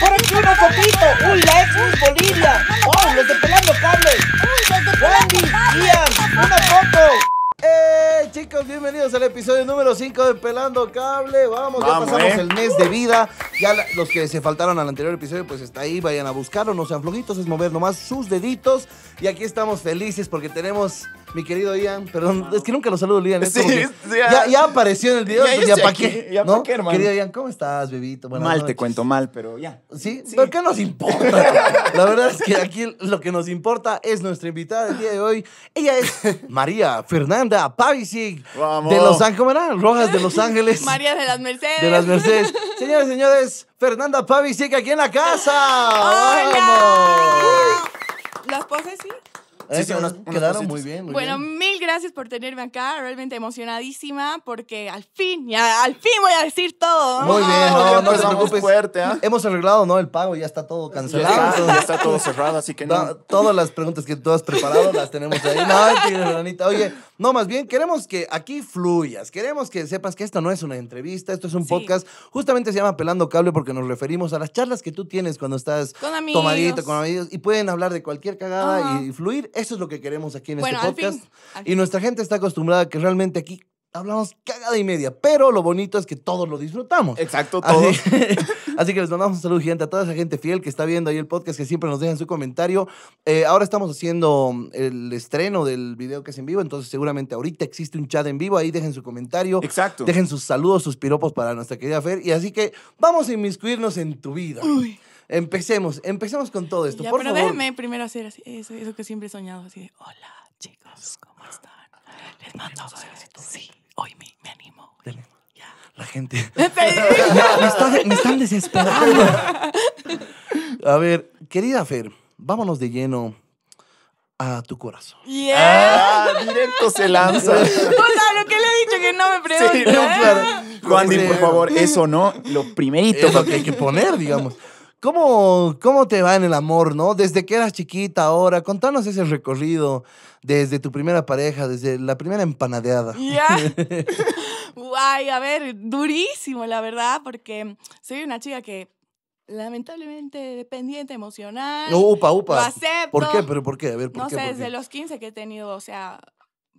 Por aquí una poquito! Uy, la ex Bolivia. Oh, los de pelando cables. Wendy, Ian, una foto. Eh, chicos! Bienvenidos al episodio número 5 de Pelando Cable. Vamos, ya pasamos eh. el mes de vida. Ya los que se faltaron al anterior episodio, pues está ahí, vayan a buscarlo. No sean flojitos, es mover nomás sus deditos. Y aquí estamos felices porque tenemos mi querido Ian, perdón, es que nunca lo saludo, Ian. ya, ya, apareció en el video, ya, ya para qué. ¿no? qué, hermano. Querido Ian, ¿cómo estás, bebito? mal, te cuento mal, pero ya. ¿Sí? sí. pero qué nos importa? la verdad es que aquí lo que nos importa es nuestra invitada del día de hoy. Ella es María Fernanda Pavicic. De Los Ángeles, ¿cómo era? Rojas de Los Ángeles. María de las Mercedes. De las Mercedes. Señores, señores, Fernanda Pavicic aquí en la casa. ¡Hola! ¿Las poses sí? quedaron muy bien. bueno, mil gracias por tenerme acá. Realmente emocionadísima porque al fin, ya, al fin voy a decir todo. Muy bien, ah, no, te preocupes. Fuerte, ¿ah? Hemos arreglado, ¿no? El pago ya está todo cancelado. está, todo cerrado, así que no. Todas las preguntas que tú has preparado las tenemos ahí. No, Oye, no, más bien queremos que aquí fluyas. Queremos que sepas que esto no es una entrevista, esto es un podcast. Justamente se llama Pelando Cable porque nos referimos a las charlas que tú tienes cuando estás con amigos. tomadito con amigos y pueden hablar de cualquier cagada y fluir eso es lo que queremos aquí en este podcast. Y nuestra gente está acostumbrada a que realmente aquí hablamos cagada y media, pero lo bonito es que todos lo disfrutamos. Exacto, todos. Así, que les mandamos un saludo gigante a toda esa gente fiel que está viendo ahí el podcast, que siempre nos dejan su comentario. Eh, ahora estamos haciendo mm, el estreno del video que es en vivo, entonces seguramente ahorita existe un chat en vivo, ahí dejen su comentario. Exacto. Dejen sus saludos, sus piropos para nuestra querida Fer. Y así que vamos a inmiscuirnos en tu vida. Uy. Empecemos, empecemos con todo esto, ya, pero déjeme primero hacer así, eso, eso que siempre he soñado, así hola, chicos, ¿cómo están? Les mando, sí, hoy me, animo. Ya. La gente. me, me están desesperando. A ver, querida Fer, vámonos de lleno a tu corazón. Yeah. Ah, directo se lanza. claro que le he dicho que no me pregunten. Sí, no, ¿eh? claro. Juan, por favor, eso no, lo primerito. que hay que poner, digamos. ¿Cómo, ¿Cómo te va en el amor, no? Desde que eras chiquita ahora, contanos ese recorrido desde tu primera pareja, desde la primera empanadeada. Ya. Guay, a ver, durísimo, la verdad, porque soy una chica que lamentablemente dependiente emocional. Upa, upa. Lo acepto. ¿Por qué? ¿Pero por qué? A ver, ¿por no sé, desde los 15 que he tenido, o sea,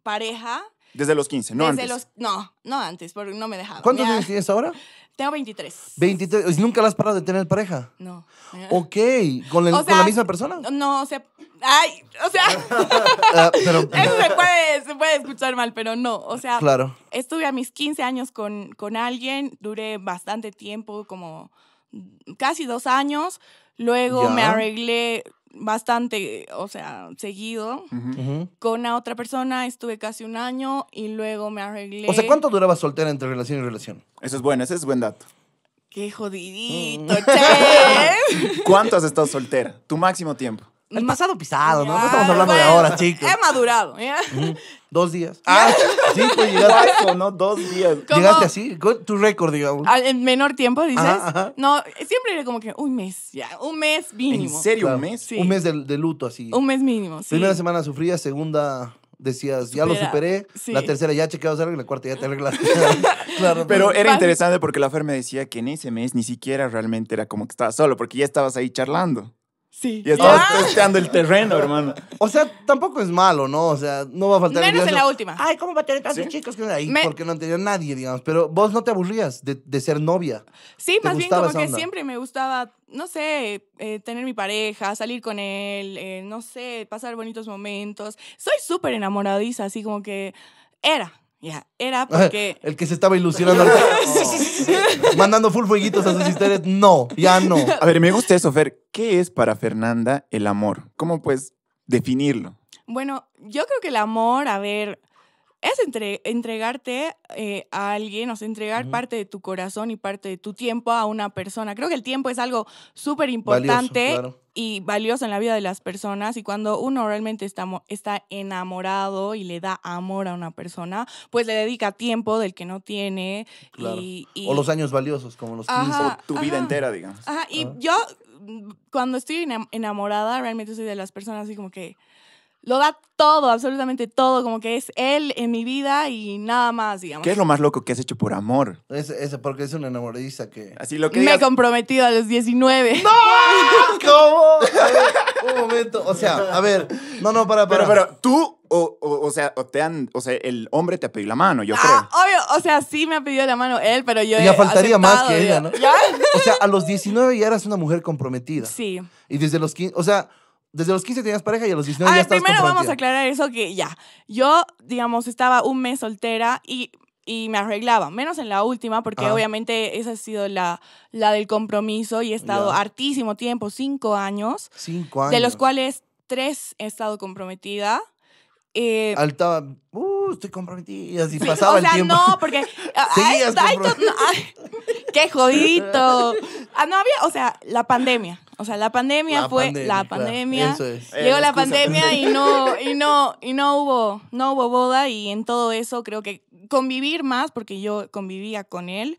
pareja. Desde los 15, no antes. Los, no, no antes, porque no me dejaban. ¿Cuántos años tienes ahora? Tengo 23. 23. nunca las has parado de tener pareja? No. Ok. ¿Con, la misma persona? No, o sea. Ay, o sea. Ah, eso se puede, escuchar mal, pero no. O sea. Claro. Estuve a mis 15 años con, con alguien. Duré bastante tiempo, como casi dos años. Luego me arreglé bastante, o sea, seguido. Con la otra persona estuve casi un año y luego me arreglé. O sea, ¿cuánto duraba soltera entre relación y relación? Eso es bueno, ese es buen dato. Qué jodidito, mm. che. ¿Cuánto has estado soltera? Tu máximo tiempo. El pasado pisado, ¿no? No estamos ah, hablando de ahora, chicos. He madurado, ¿ya? Dos días. Ah, sí, pues llegaste ¿no? Dos días. ¿Cómo? llegaste así, tu récord, digamos. Ah, en menor tiempo, dices. No, siempre era como que un mes, ya. Un mes mínimo. ¿En serio? ¿Un mes? Sí. Un mes de, luto, así. Un mes mínimo, sí. Primera semana sufría, segunda decías, ya lo superé, la tercera ya chequeado algo la cuarta ya te arreglaste. claro, pues. pero era interesante porque la Fer me decía que en ese mes ni siquiera realmente era como que estabas solo, porque ya estabas ahí charlando. Sí. Y estabas testeando el terreno, hermano. O sea, tampoco es malo, ¿no? O sea, no va a faltar Menos en la última. Ay, ¿cómo va a tener tantos chicos que Porque no tenía nadie, digamos. Pero vos no te aburrías de, ser novia. Sí, más bien como que siempre me gustaba, no sé, eh, tener mi pareja, salir con él, eh, no sé, pasar bonitos momentos. Soy súper enamoradiza, así como que era ya, era porque. El que se estaba ilusionando. Mandando full fueguitos a sus historias. No, ya no. A ver, me gusta eso, Fer. ¿Qué es para Fernanda el amor? ¿Cómo puedes definirlo? Bueno, yo creo que el amor, a ver, es entregarte eh, a alguien, o sea, entregar parte de tu corazón y parte de tu tiempo a una persona. Creo que el tiempo es algo súper importante y valioso en la vida de las personas y cuando uno realmente está, está enamorado y le da amor a una persona, pues le dedica tiempo del que no tiene. O los años valiosos, como los tu vida entera, digamos. Ajá, y yo mm, cuando estoy enamorada, realmente soy de las personas así como que lo da todo, absolutamente todo, como que es él en mi vida y nada más, digamos. ¿Qué es lo más loco que has hecho por amor? porque es una enamoradiza que... Así lo que Me he comprometido a los 19. ¡No! ¿Cómo? Eh, un momento, o sea, a ver, no, no, para, para. Pero, tú... O, sea, sea, el hombre te ha pedido la mano, yo ah, creo. Obvio, o sea, sí me ha pedido la mano él, pero yo. Ya faltaría más que ella, ¿no? O sea, a los 19 ya eras una mujer comprometida. Sí. Y desde los 15, o sea, desde los 15 tenías pareja y a los 19 a ver, primero vamos a aclarar eso que ya. Yo, digamos, estaba un mes soltera y, y me arreglaba, menos en la última, porque obviamente esa ha sido la, la del compromiso y he estado hartísimo tiempo, cinco años. Cinco años. De los cuales tres he estado comprometida. Eh, Alta, uh, estoy comprometida. y pasaba o sea, el tiempo. no, porque. qué jodito. Ah, no había, o sea, la pandemia. O sea, la pandemia fue la pandemia. Llegó eh, la pandemia y no, y no, y no hubo, no hubo boda. Y en todo eso creo que convivir más, porque yo convivía con él,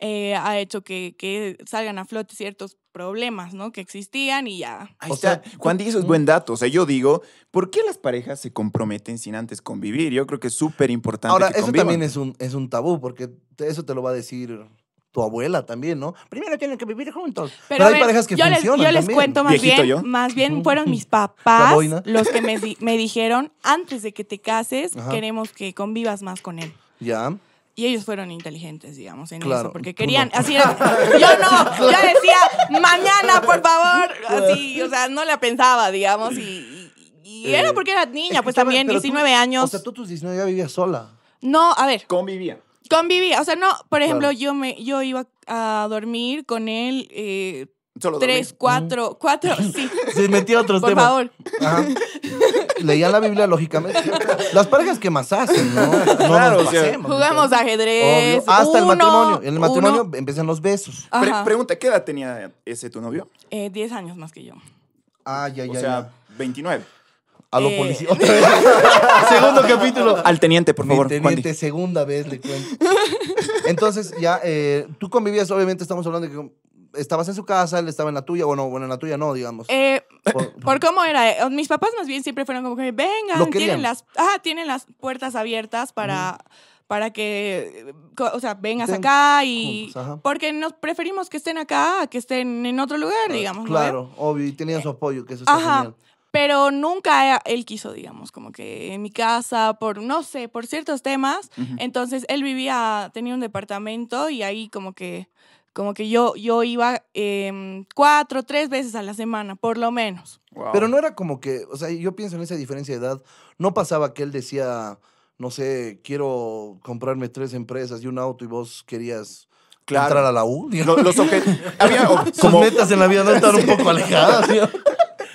eh, ha hecho que, salgan a flote ciertos problemas, ¿no? Que existían y ya. o sea, Juan eso es buen dato. O sea, yo digo, ¿por qué las parejas se comprometen sin antes convivir? Yo creo que es súper importante. Ahora, también es un, es un tabú, porque eso te lo va a decir tu abuela también, ¿no? Primero tienen que vivir juntos. Pero, hay parejas que funcionan. Les, yo les cuento más bien, más bien fueron mis papás los que me, dijeron, antes de que te cases, queremos que convivas más con él. Ya. Y ellos fueron inteligentes, digamos, en eso, porque querían, así, yo no, yo decía, mañana, por favor, así, o sea, no la pensaba, digamos, y, era eh, porque era niña, pues también, 19 años. O sea, tú tus 19 ya vivías sola. No, a ver. Convivía. Convivía, o sea, no, por ejemplo, yo me yo iba a dormir con él eh, tres, cuatro, cuatro, sí. Se metió otros por temas. Por favor. leía la Biblia lógicamente. Las parejas que más hacen, ¿no? claro, Jugamos ajedrez. Hasta el matrimonio. En el matrimonio empiezan los besos. pregunta, ¿qué edad tenía ese tu novio? Eh, diez años más que yo. Ah, ya, ya. O sea, ya. 29. A los eh. policías. Segundo capítulo. Al teniente, por favor. teniente, segunda vez le cuento. Entonces, ya, eh, tú convivías, obviamente, estamos hablando de que estabas en su casa, él estaba en la tuya, bueno, bueno, en la tuya no, digamos. Eh, por, cómo era, mis papás más bien siempre fueron como que, vengan, tienen las, tienen las puertas abiertas para... para que, o sea, vengas acá y... porque nos preferimos que estén acá que estén en otro lugar, ah, digamos. Claro, obvio, y tenían su apoyo, que eso está pero nunca él quiso, digamos, como que en mi casa, por, no sé, por ciertos temas. Entonces, él vivía, tenía un departamento y ahí como que, como que yo, yo iba eh, cuatro, tres veces a la semana, por lo menos. Pero no era como que, o sea, yo pienso en esa diferencia de edad, no pasaba que él decía, no sé, quiero comprarme tres empresas y un auto y vos querías... entrar a la U. Los, los objetivos. Sus metas en la vida no estaban un poco alejadas.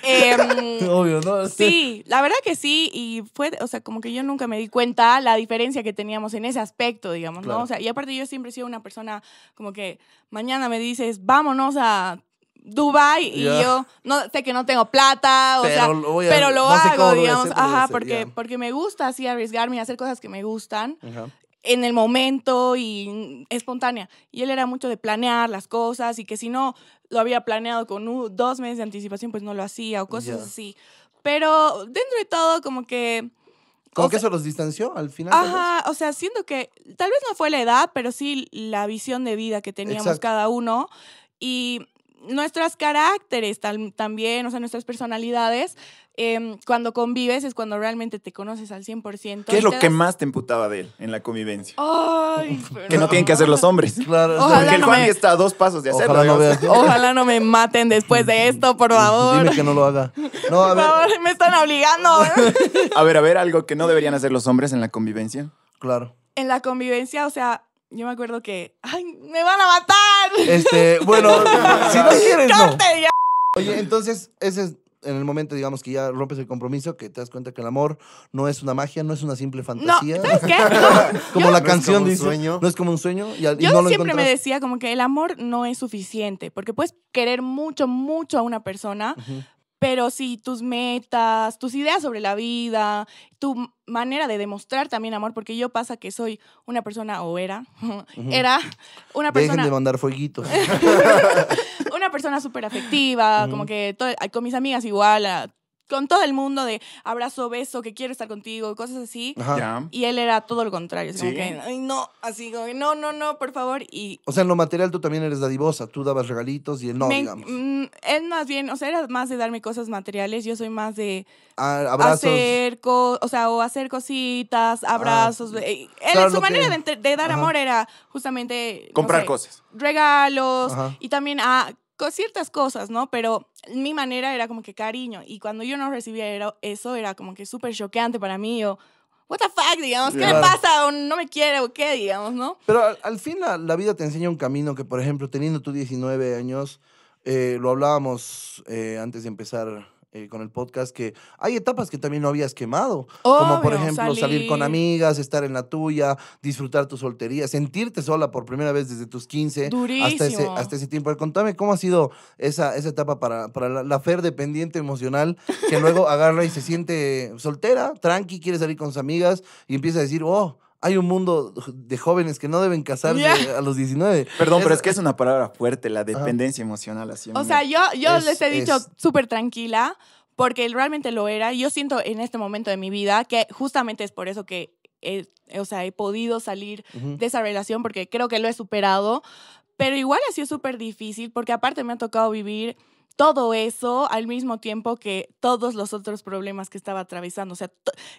Em, ¿no? Sí, la verdad que sí. Y fue, o sea, como que yo nunca me di cuenta la diferencia que teníamos en ese aspecto, digamos, ¿no? O sea, y aparte yo siempre he sido una persona como que mañana me dices, vámonos a Dubai y yo no sé que no tengo plata, pero, lo, hago, digamos, ajá, porque, porque me gusta así arriesgarme y hacer cosas que me gustan en el momento y espontánea. Y él era mucho de planear las cosas y que si no lo había planeado con dos meses de anticipación, pues no lo hacía o cosas así. Pero dentro de todo, como que... ¿Cómo que eso los distanció al final. Ajá, o sea, siento que tal vez no fue la edad, pero sí la visión de vida que teníamos cada uno. Y nuestros caracteres también, o sea, nuestras personalidades, em, cuando convives es cuando realmente te conoces al 100%. ¿Qué es lo que más te emputaba de él en la convivencia? Ay, Que no tienen que hacer los hombres. Claro, Porque el Juan está a dos pasos de hacerlo. Ojalá no, me maten después de esto, por favor. Dime que no lo haga. No, a ver. Por favor, me están obligando. a ver, a ver, algo que no deberían hacer los hombres en la convivencia. Claro. En la convivencia, o sea, yo me acuerdo que, ¡ay, me van a matar! Este, bueno, si no quieres, no. Oye, entonces, ese es en el momento, digamos, que ya rompes el compromiso, que te das cuenta que el amor no es una magia, no es una simple fantasía. No, ¿sabes qué? como la no canción dice. Sueño. No es como un sueño. yo siempre me decía como que el amor no es suficiente, porque puedes querer mucho, mucho a una persona, pero si tus metas, tus ideas sobre la vida, tu manera de demostrar también amor, porque yo pasa que soy una persona, o era, era una persona... Dejen de mandar fueguitos. una persona súper afectiva, como que todo, con mis amigas igual, a con todo el mundo de abrazo, beso, que quiero estar contigo, cosas así. Y él era todo lo contrario. no, así no, no, no, por favor. Y, o sea, en lo material tú también eres dadivosa, tú dabas regalitos y él no, digamos. Mm, él más bien, o sea, era más de darme cosas materiales, yo soy más de ah, hacer, o sea, o hacer cositas, ah, abrazos. Eh, su manera de, dar amor era justamente... Comprar cosas. Regalos y también a ah, con ciertas cosas, ¿no? Pero mi manera era como que cariño. Y cuando yo no recibía eso, era como que súper choqueante para mí. o what the fuck, digamos, ¿qué pasa? ¿O no me quiere o qué, digamos, no? Pero al, fin la, vida te enseña un camino que, por ejemplo, teniendo tú 19 años, eh, lo hablábamos eh, antes de empezar eh, con el podcast que hay etapas que también no habías quemado. como por ejemplo salir. con amigas, estar en la tuya, disfrutar tu soltería, sentirte sola por primera vez desde tus 15 hasta ese, hasta ese tiempo. Contame cómo ha sido esa, etapa para, para la, la, Fer dependiente emocional que luego agarra y se siente soltera, tranqui, quiere salir con sus amigas y empieza a decir, oh hay un mundo de jóvenes que no deben casarse a los 19. Perdón, pero es que es una palabra fuerte, la dependencia emocional. Así, o sea, yo, yo les he dicho súper tranquila, porque realmente lo era. Yo siento en este momento de mi vida que justamente es por eso que, he, o sea, he podido salir de esa relación, porque creo que lo he superado. Pero igual ha sido súper difícil, porque aparte me ha tocado vivir todo eso al mismo tiempo que todos los otros problemas que estaba atravesando. O sea,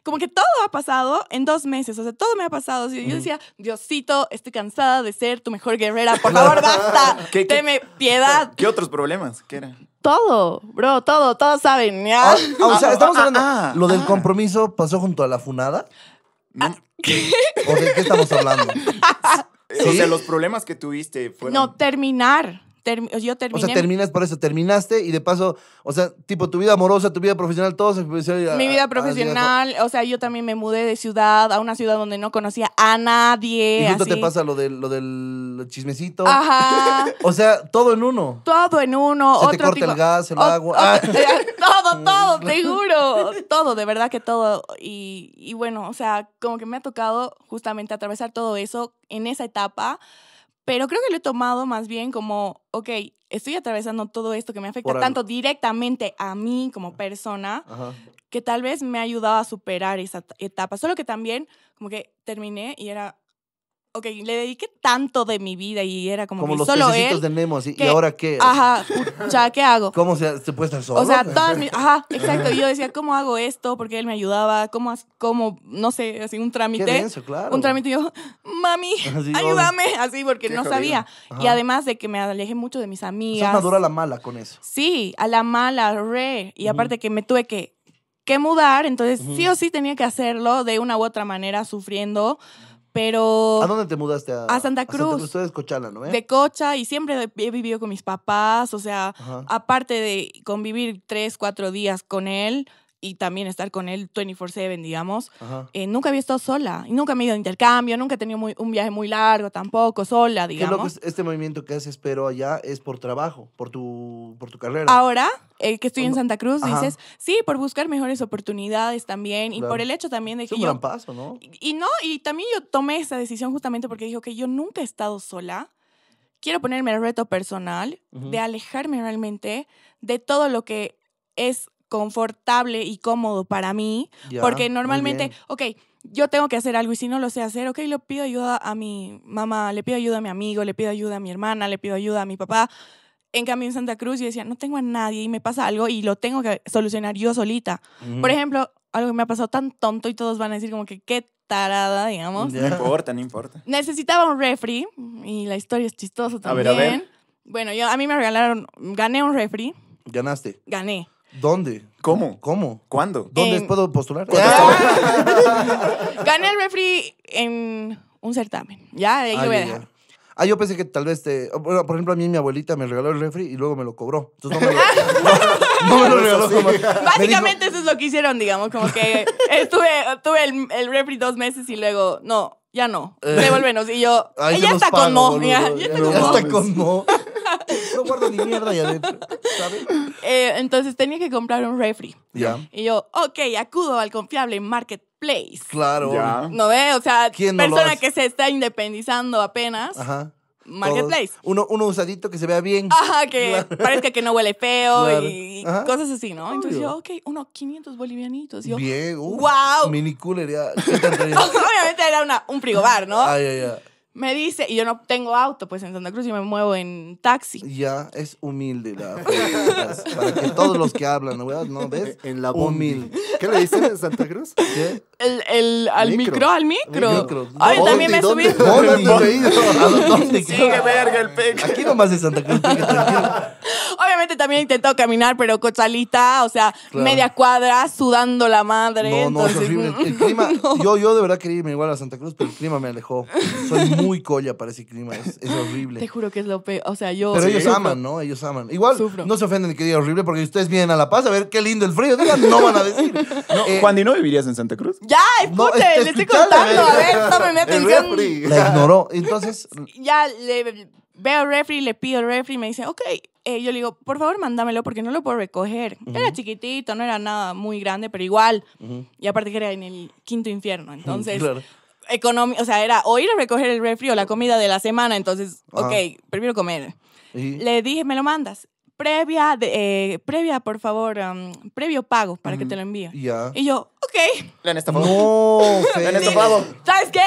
como que todo ha pasado en dos meses. O sea, todo me ha pasado. yo decía, Diosito, estoy cansada de ser tu mejor guerrera. Por favor, basta. ¿Qué, piedad. ¿Qué otros problemas? ¿Qué eran? Todo, bro, todo, todo saben. Ah, ah, o sea, estamos ah, hablando. lo del compromiso pasó junto a la funada. ¿Qué? de qué estamos hablando? O sea, los problemas que tuviste fueron. No, terminar yo terminé. O sea, terminas por eso, terminaste y de paso, o sea, tipo tu vida amorosa, tu vida profesional, todo se Mi vida profesional, o sea, yo también me mudé de ciudad a una ciudad donde no conocía a nadie. Y esto te pasa lo del, lo del chismecito. Ajá. o sea, todo en uno. Todo en uno. otro te corta el gas, el agua. Ah. todo, todo, seguro Todo, de verdad que todo. Y, y bueno, o sea, como que me ha tocado justamente atravesar todo eso en esa etapa pero creo que lo he tomado más bien como, ok, estoy atravesando todo esto que me afecta tanto directamente a mí como persona, que tal vez me ha ayudado a superar esa etapa. Solo que también como que terminé y era, ok, le dediqué tanto de mi vida y era como, que solo él. de ¿y ahora qué? Ajá, o sea, ¿qué hago? ¿Cómo se, puede estar solo? O sea, todas mis, ajá, exacto, y yo decía, ¿cómo hago esto? Porque él me ayudaba, ¿cómo, cómo no sé, así un trámite. claro. Un trámite, y yo, mami, ayúdame, así, porque no sabía. Y además de que me alejé mucho de mis amigas. Es madura a la mala con eso. Sí, a la mala, re, y aparte que me tuve que que mudar, entonces sí o sí tenía que hacerlo de una u otra manera, sufriendo, pero. ¿A dónde te mudaste? A, Santa Cruz. A Santa Cruz de ¿no? Eh? De Cocha y siempre he vivido con mis papás. O sea, aparte de convivir tres, cuatro días con él y también estar con él 24-7, digamos, eh, nunca había estado sola. nunca me he ido a intercambio, nunca he tenido un viaje muy largo tampoco, sola, digamos. que este movimiento que haces, pero allá, es por trabajo, por tu, por tu carrera? Ahora. Eh, que estoy en Santa Cruz, dices, sí, por buscar mejores oportunidades también y por el hecho también de que... un yo, gran paso, ¿no? Y, no, y también yo tomé esa decisión justamente porque dijo ok, yo nunca he estado sola, quiero ponerme el reto personal de alejarme realmente de todo lo que es confortable y cómodo para mí, porque normalmente, ok, yo tengo que hacer algo y si no lo sé hacer, ok, le pido ayuda a mi mamá, le pido ayuda a mi amigo, le pido ayuda a mi hermana, le pido ayuda a mi papá, en cambio, en Santa Cruz yo decía, no tengo a nadie y me pasa algo y lo tengo que solucionar yo solita. Por ejemplo, algo que me ha pasado tan tonto y todos van a decir como que qué tarada, digamos. No importa, no importa. Necesitaba un refri y la historia es chistosa también. A ver, a ver. Bueno, yo, a mí me regalaron, gané un refri. ¿Ganaste? Gané. ¿Dónde? ¿Cómo? ¿Cómo? ¿Cuándo? ¿Dónde puedo postular? Ah. Gané el refri en un certamen. Ya, ahí ah, lo voy a dejar. Ah, yo pensé que tal vez te. Bueno, por ejemplo, a mí mi abuelita me regaló el refri y luego me lo cobró. Entonces no me lo, no, no me lo regaló. Como, Básicamente eso es lo que hicieron, digamos, como que estuve, tuve el, refri dos meses y luego, no, ya no, eh. devuélvenos. Y yo, ella, está con ya, está con no guardo ni mierda adentro, ¿sabes? Eh, entonces tenía que comprar un refri. Y yo, ok, acudo al confiable marketplace. Claro. ¿No ve? O sea, persona que se está independizando apenas. Ajá. Marketplace. Uno, uno usadito que se vea bien. Ajá, que parezca que no huele feo y, cosas así, ¿no? Entonces yo, ok, uno 500 bolivianitos. Yo, Bien. Mini cooler obviamente era un frigobar, ¿no? Ay, ah, ay, ay me dice, y yo no tengo auto, pues en Santa Cruz yo me muevo en taxi. Ya, es humilde la Para que todos los que hablan, ¿No ves? En la humilde. ¿Qué le dicen en Santa Cruz? ¿Qué? El, el, al micro. al micro. Ay, también me subí. ¿Dónde? ¿Dónde? verga el Aquí nomás es Santa Cruz. Obviamente también he intentado caminar, pero cochalita, o sea, media cuadra, sudando la madre. No, no, mm, El clima, yo, yo de verdad quería irme igual a Santa Cruz, pero el clima me alejó. Soy muy colla para ese clima. Es, horrible. Te juro que es lo peor. O sea, yo. Pero ellos aman, ¿no? Ellos aman. Igual, no se ofenden que diga horrible porque ustedes vienen a La Paz a ver qué lindo el frío. no van a decir. No, eh, Juan, ¿y no vivirías en Santa Cruz? Ya, escuchen, le estoy contando. Eh. A ver, tómeme atención. La ignoró. Entonces. Ya le veo refri, le pido refri y me dice, ok. Eh, yo le digo, por favor, mándamelo porque no lo puedo recoger. Era chiquitito, no era nada muy grande, pero igual. Y aparte que era en el quinto infierno. Entonces, claro o sea, era o ir a recoger el refri o la comida de la semana, entonces, ok, prefiero comer. Le dije, me lo mandas. Previa, de, eh, previa, por favor, previo pago para que te lo envíe. Y yo, ok. Le han No, le han estafado. ¿Sabes qué?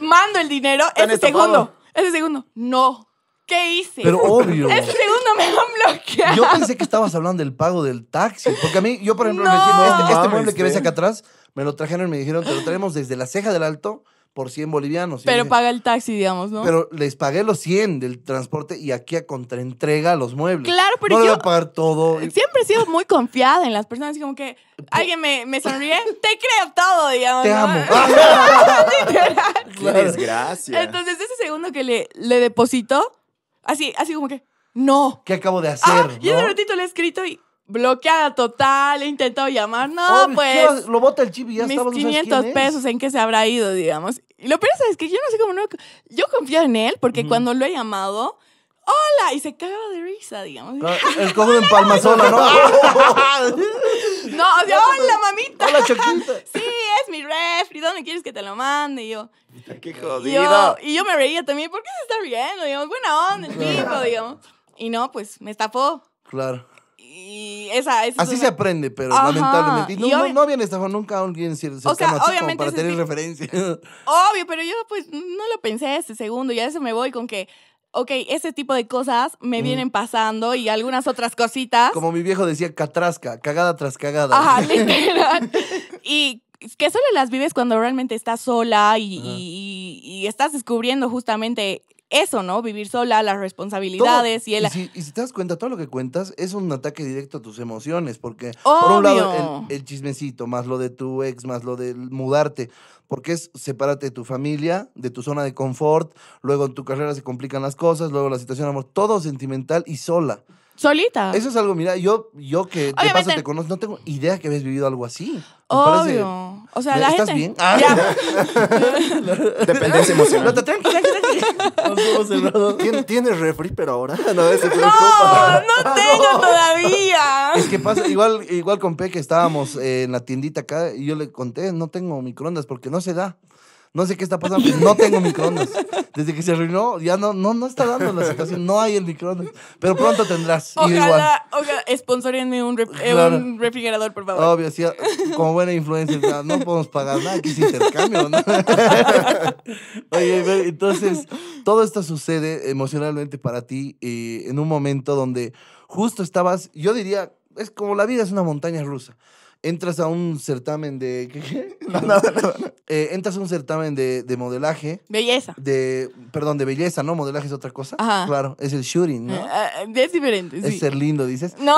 Mando el dinero ese segundo. Ese segundo. No, ¿Qué hice? Pero obvio. Ese segundo me lo bloqueado. Yo pensé que estabas hablando del pago del taxi. Porque a mí, yo por ejemplo, este, este mueble que ves acá atrás, me lo trajeron y me dijeron, te lo traemos desde la ceja del alto por 100 bolivianos. Pero paga el taxi, digamos, ¿no? Pero les pagué los 100 del transporte y aquí a contraentrega los muebles. Claro, pero yo... Voy a pagar todo. Siempre he sido muy confiada en las personas, como que alguien me, me sonríe, te creo todo, digamos. Te ¿no? amo. Qué desgracia. Entonces, ese segundo que le, le deposito, así, así como que, no. ¿Qué acabo de hacer? Yo de Y ratito le he escrito y bloqueada total, he intentado llamar, no, oh, pues. Lo bota el chip y ya Mis 500 pesos en que se habrá ido, digamos. Y lo peor es que yo no sé cómo no. Yo confío en él porque cuando lo he llamado, ¡Hola! Y se cagaba de risa, digamos. Ah, el cojo de Sola, ¿no? no, o sea, hola, mamita. Hola, Choquita. Sí, es mi refri, ¿dónde quieres que te lo mande? Y yo. ¡Qué jodido! Y yo, me reía también, ¿por qué se está riendo? Digamos, buena onda el tipo, digamos. Y no, pues me estafó. Claro. Así se aprende, pero lamentablemente. No, no, habían estado nunca alguien cercano o sea, para tener referencia. Obvio, pero yo pues no lo pensé ese segundo. Ya eso me voy con que ok, ese tipo de cosas me vienen pasando y algunas otras cositas. Como mi viejo decía, catrasca, cagada tras cagada. Ajá, literal. y que solo las vives cuando realmente estás sola y, estás descubriendo justamente eso, ¿no? Vivir sola, las responsabilidades y el... Y si, te das cuenta, todo lo que cuentas es un ataque directo a tus emociones, porque por un lado el, chismecito, más lo de tu ex, más lo de mudarte, porque es sepárate de tu familia, de tu zona de confort, luego en tu carrera se complican las cosas, luego la situación amor, todo sentimental y sola. Solita. Eso es algo, mira, yo, yo que te paso te conozco, no tengo idea que habías vivido algo así. Obvio. o sea, la ¿estás bien? Ah. Ya. Dependencia emocional. No, Tienes refri, pero ahora no No, tengo todavía. Es que pasa, igual, igual con Pe que estábamos eh, en la tiendita acá y yo le conté, no tengo microondas porque no se da. No sé qué está pasando. No tengo microondas. Desde que se arruinó, ya no, no, no está dando la situación. No hay el microondas. Pero pronto tendrás. Ojalá, ojalá, sponsorenme un, eh, un, refrigerador, por favor. Obvio, sí, como buena influencia, no, podemos pagar nada, que es intercambio. Oye, entonces, todo esto sucede emocionalmente para ti eh, en un momento donde justo estabas, yo diría, es como la vida es una montaña rusa entras a un certamen de. ¿Qué? Eh, entras a un certamen de, modelaje. Belleza. De, perdón, de belleza, ¿no? Modelaje es otra cosa. Ajá. Claro, es el shooting, ¿no? Eh, eh, es diferente. Es ser lindo, dices. No.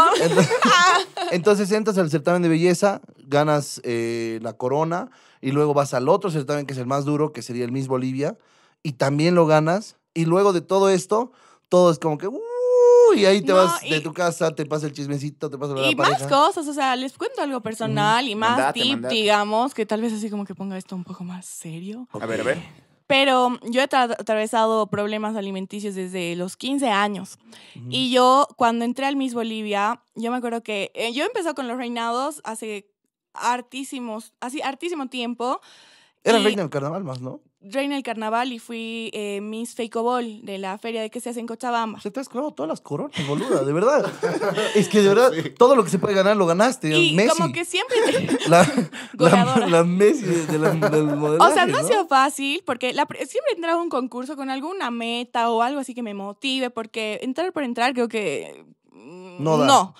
Entonces, entras al certamen de belleza, ganas la corona y luego vas al otro certamen que es el más duro, que sería el Miss Bolivia, y también lo ganas. Y luego de todo esto, todo es como que y ahí te vas de tu casa, te pasa el chismecito, te pasa la Y más cosas, o sea, les cuento algo personal y más tip, digamos, que tal vez así como que ponga esto un poco más serio. A ver, a ver. Pero yo he atravesado problemas alimenticios desde los 15 años. Y yo, cuando entré al Miss Bolivia, yo me acuerdo que eh, yo empecé con los reinados hace hartísimos, así hartísimo tiempo. Era el reina del carnaval más, ¿no? reina el carnaval y fui eh, Miss Miss ball de la feria de que se hace en Cochabamba. Se te has todas las coronas, boluda, de verdad. es que de verdad, todo lo que se puede ganar lo ganaste. Y como que siempre... La, Messi de, la, del O sea, no, ha sido fácil porque siempre entraba a un concurso con alguna meta o algo así que me motive porque entrar por entrar creo que... Mm, no, no.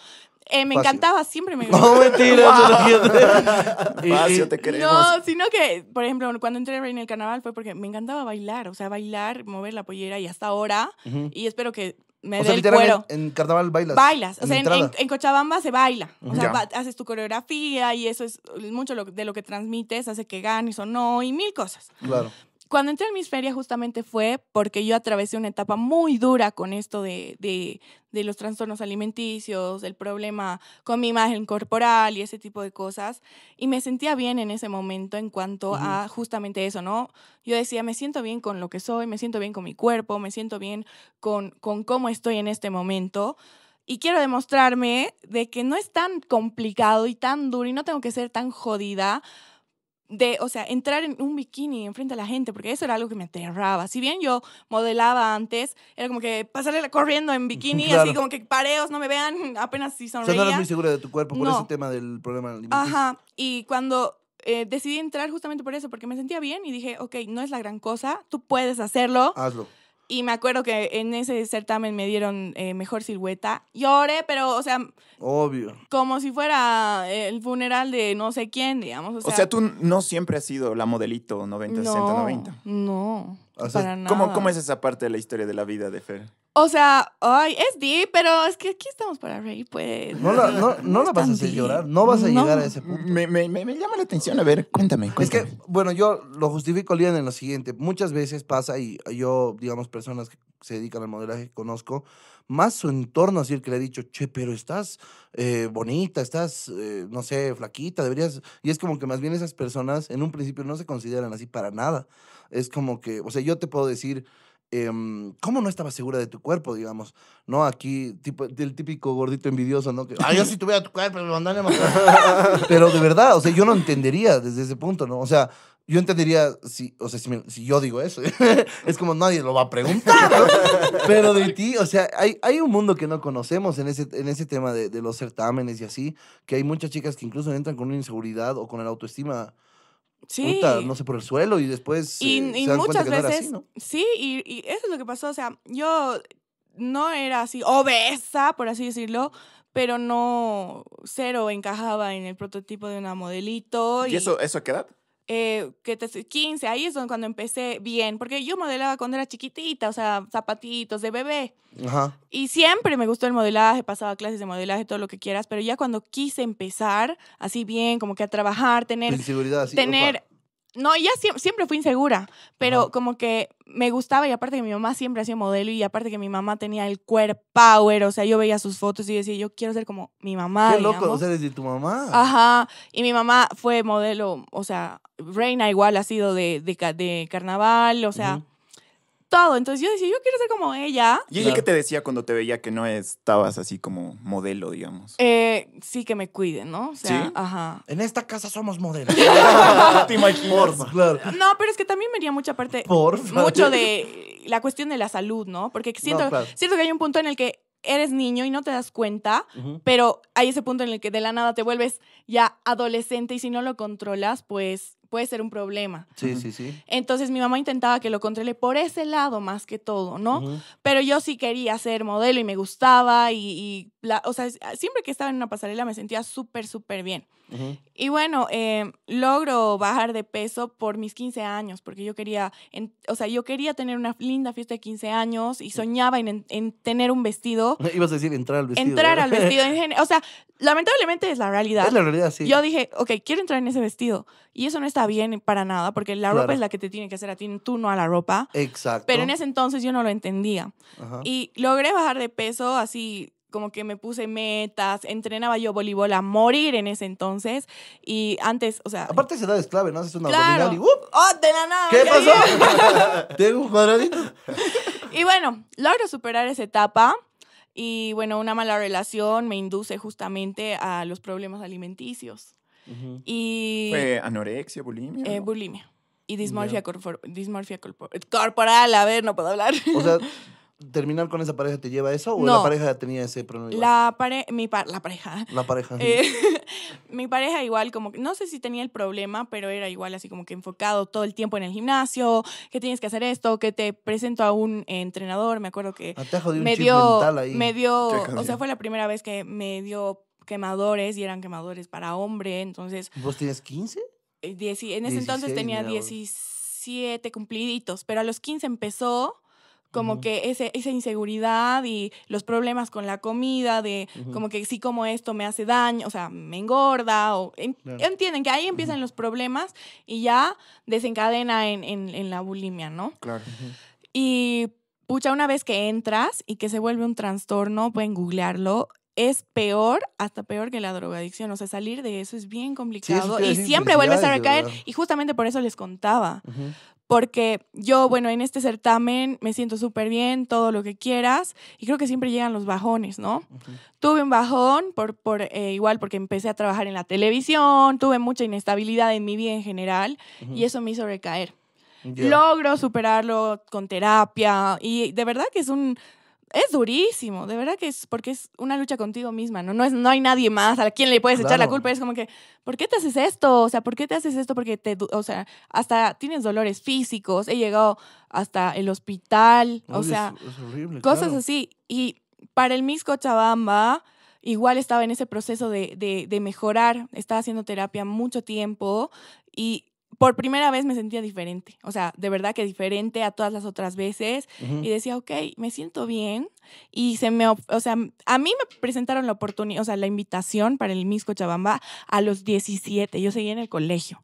Eh, me encantaba, siempre me gustaba. No, mentira. Wow. te queremos. No, sino que, por ejemplo, cuando entré en el carnaval fue porque me encantaba bailar, o sea, bailar, mover la pollera y hasta ahora. Y espero que me dé el cuero. En, carnaval bailas. Bailas. O sea, en, Cochabamba se baila. O sea, haces tu coreografía y eso es mucho de lo que transmites, hace que ganes o no y mil cosas. Claro cuando entré en mis justamente fue porque yo atravesé una etapa muy dura con esto de, los trastornos alimenticios, el problema con mi imagen corporal y ese tipo de cosas. Y me sentía bien en ese momento en cuanto a justamente eso, ¿no? Yo decía, me siento bien con lo que soy, me siento bien con mi cuerpo, me siento bien con, con cómo estoy en este momento. Y quiero demostrarme de que no es tan complicado y tan duro y no tengo que ser tan jodida de, o sea, entrar en un bikini enfrente a la gente, porque eso era algo que me aterraba. Si bien yo modelaba antes, era como que pasarle corriendo en bikini, así como que pareos, no me vean, apenas si sonreía. O no eras muy segura de tu cuerpo por ese tema del problema alimenticio. Ajá, y cuando eh, decidí entrar justamente por eso, porque me sentía bien y dije, ok, no es la gran cosa, tú puedes hacerlo. Hazlo. Y me acuerdo que en ese certamen me dieron eh, mejor silueta. Lloré, pero, o sea. Obvio. Como si fuera eh, el funeral de no sé quién, digamos. O sea, tú no siempre has sido la modelito 90, 60, 90. No. O sea, ¿Cómo es esa parte de la historia de la vida de Fer? O sea, ay, es deep, pero es que aquí estamos para reír, pues. No la, no, no vas a hacer llorar, no vas a llegar a ese punto. Me, llama la atención, a ver, cuéntame, cuéntame. Es que, bueno, yo lo justifico, Lian, en lo siguiente. Muchas veces pasa, y yo, digamos, personas que se dedican al modelaje que conozco, más su entorno así que le he dicho, che, pero estás eh, bonita, estás, eh, no sé, flaquita, deberías... Y es como que más bien esas personas en un principio no se consideran así para nada. Es como que, o sea, yo te puedo decir... Em, ¿cómo no estaba segura de tu cuerpo, digamos? ¿No? Aquí, tipo, del típico gordito envidioso, ¿no? Que, ah, yo si tuviera tu cuerpo, me Pero de verdad, o sea, yo no entendería desde ese punto, ¿no? O sea, yo entendería si, o sea, si, yo digo eso. es como nadie lo va a preguntar. Pero de ti, o sea, hay, un mundo que no conocemos en ese, en ese tema de, los certámenes y así, que hay muchas chicas que incluso entran con una inseguridad o con el autoestima Puta, no sé, por el suelo y después. Y, muchas veces. Sí, y, eso es lo que pasó. O sea, yo no era así obesa, por así decirlo, pero no cero encajaba en el prototipo de una modelito. ¿Y, eso, eso a qué edad? Eh, que te, 15, ahí es donde cuando empecé bien, porque yo modelaba cuando era chiquitita, o sea, zapatitos de bebé. Ajá. Y siempre me gustó el modelaje, pasaba clases de modelaje, todo lo que quieras, pero ya cuando quise empezar así bien, como que a trabajar, tener, tener no, ya siempre fui insegura, pero como que me gustaba y aparte que mi mamá siempre hacía modelo y aparte que mi mamá tenía el cuerpo power, o sea, yo veía sus fotos y decía, yo quiero ser como mi mamá. Qué loco, o sea, desde tu mamá. Ajá, y mi mamá fue modelo, o sea, Reina igual ha sido de, carnaval, o sea, todo. Entonces yo decía, yo quiero ser como ella. ¿Y ella qué te decía cuando te veía que no estabas así como modelo, digamos? Eh, sí, que me cuiden, ¿no? O sea, ajá. En esta casa somos modelos. No, pero es que también me iría mucha parte. Mucho de la cuestión de la salud, ¿no? Porque siento, siento que hay un punto en el que eres niño y no te das cuenta, pero hay ese punto en el que de la nada te vuelves ya adolescente y si no lo controlas, pues puede ser un problema. Sí, sí, sí. Entonces mi mamá intentaba que lo controlé por ese lado más que todo, ¿no? Pero yo sí quería ser modelo y me gustaba y, o sea, siempre que estaba en una pasarela me sentía súper, súper bien. Y bueno, em, logro bajar de peso por mis 15 años, porque yo quería, o sea, yo quería tener una linda fiesta de 15 años y soñaba en, tener un vestido. Ibas a decir entrar al vestido. Entrar al vestido. En, o sea, lamentablemente es la realidad. Es la realidad, sí. Yo dije, ok, quiero entrar en ese vestido. Y eso no está bien para nada, porque la ropa es la que te tiene que hacer a ti, tú no a la ropa. Exacto. Pero en ese entonces yo no lo entendía. Y logré bajar de peso así como que me puse metas, entrenaba yo voleibol a morir en ese entonces y antes, o sea... Aparte esa edad es clave, ¿no? Haces una claro. y ¡uh! ¡Oh, de la nada! ¿Qué pasó? Tengo un cuadradito. y bueno, logro superar esa etapa y bueno, una mala relación me induce justamente a los problemas alimenticios. y, ¿Fue anorexia, bulimia? Eh, bulimia. Y dismorfia, dismorfia corporal, a ver, no puedo hablar. O sea, terminar con esa pareja te lleva eso o la pareja ya tenía ese problema? La, mi la pareja. La pareja. Eh, mi pareja igual como que, no sé si tenía el problema, pero era igual así como que enfocado todo el tiempo en el gimnasio, que tienes que hacer esto, que te presento a un entrenador, me acuerdo que medio ah, de un me, dio, ahí. me dio, o sea, fue la primera vez que me dio quemadores y eran quemadores para hombre, entonces... ¿Vos tenías 15? Eh, en ese entonces tenía 17 cumpliditos, pero a los 15 empezó como que ese, esa inseguridad y los problemas con la comida, de como que sí como esto me hace daño, o sea, me engorda, o em, entienden que ahí empiezan los problemas y ya desencadena en, en, la bulimia, ¿no? Claro. Y pucha, una vez que entras y que se vuelve un trastorno, pueden googlearlo, es peor, hasta peor que la drogadicción. O sea, salir de eso es bien complicado y siempre vuelves a recaer. Y justamente por eso les contaba porque yo, bueno, en este certamen me siento súper bien, todo lo que quieras, y creo que siempre llegan los bajones, ¿no? Tuve un bajón, por, por eh, igual porque empecé a trabajar en la televisión, tuve mucha inestabilidad en mi vida en general, y eso me hizo recaer. Logro superarlo con terapia, y de verdad que es un es durísimo, de verdad que es porque es una lucha contigo misma, ¿no? No, es, no hay nadie más a quien le puedes echar la culpa. Es como que, ¿por qué te haces esto? O sea, ¿por qué te haces esto? Porque te, o sea, hasta tienes dolores físicos, he llegado hasta el hospital, o sea, cosas así. Y para el mismo Cochabamba, igual estaba en ese proceso de, de, de mejorar, estaba haciendo terapia mucho tiempo y por primera vez me sentía diferente, o sea, de verdad que diferente a todas las otras veces y decía, ok, me siento bien y se me, o sea, a mí me presentaron la oportunidad, o sea, la invitación para el Miss Cochabamba a los 17, yo seguía en el colegio.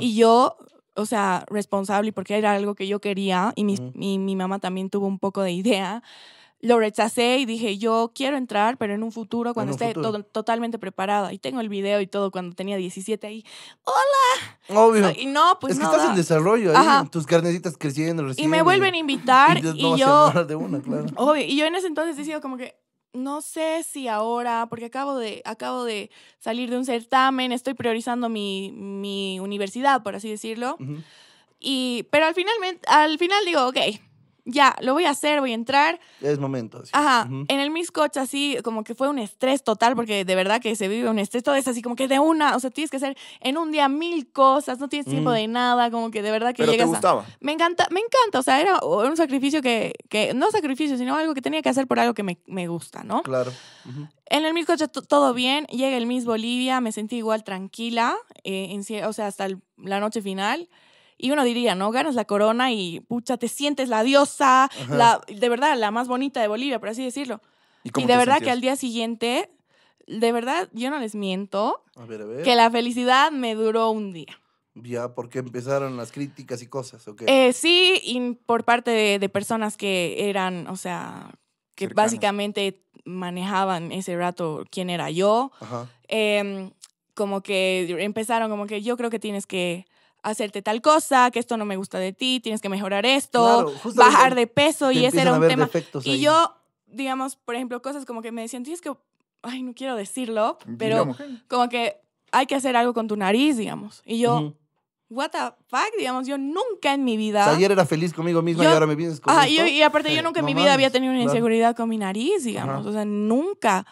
Y yo, o sea, responsable porque era algo que yo quería y mi mamá también tuvo un poco de idea lo rechacé y dije, yo quiero entrar, pero en un futuro, cuando esté totalmente preparada. Y tengo el video y todo, cuando tenía 17 ahí. ¡Hola! Obvio. Y no, pues Es que estás en desarrollo ahí, tus carnecitas creciendo, Y me vuelven a invitar y, y, yo... de una, claro. Obvio, y yo en ese entonces he como que, no sé si ahora, porque acabo de, acabo de salir de un certamen, estoy priorizando mi, universidad, por así decirlo. y, pero al final, al final digo, ok, ya, lo voy a hacer, voy a entrar. Es momento. Ajá. En el Miss Coach, así como que fue un estrés total, porque de verdad que se vive un estrés. Todo es así como que de una, o sea, tienes que hacer en un día mil cosas, no tienes tiempo de nada, como que de verdad que Pero llegas. ¿Te Me encanta, me encanta. O sea, era un sacrificio que, no sacrificio, sino algo que tenía que hacer por algo que me, gusta, ¿no? Claro. En el Miss Coach todo bien. Llega el Miss Bolivia, me sentí igual tranquila, eh, o sea, hasta la noche final. Y uno diría, ¿no? Ganas la corona y pucha, te sientes la diosa, la, de verdad, la más bonita de Bolivia, por así decirlo. Y, de verdad que al día siguiente, de verdad, yo no les miento, que la felicidad me duró un día. Ya, porque empezaron las críticas y cosas, ¿ok? Eh, sí, y por parte de, personas que eran, o sea, que básicamente manejaban ese rato quién era yo. Em, como que empezaron como que yo creo que tienes que hacerte tal cosa, que esto no me gusta de ti, tienes que mejorar esto, bajar de peso y ese era un tema. Y yo, digamos, por ejemplo, cosas como que me decían, tienes que, ay, no quiero decirlo, pero como que hay que hacer algo con tu nariz, digamos. Y yo, what the fuck, digamos, yo nunca en mi vida... O sea, ayer era feliz conmigo misma y ahora me vienes con ah, Y, aparte yo nunca en mi vida había tenido una inseguridad con mi nariz, digamos, o sea, nunca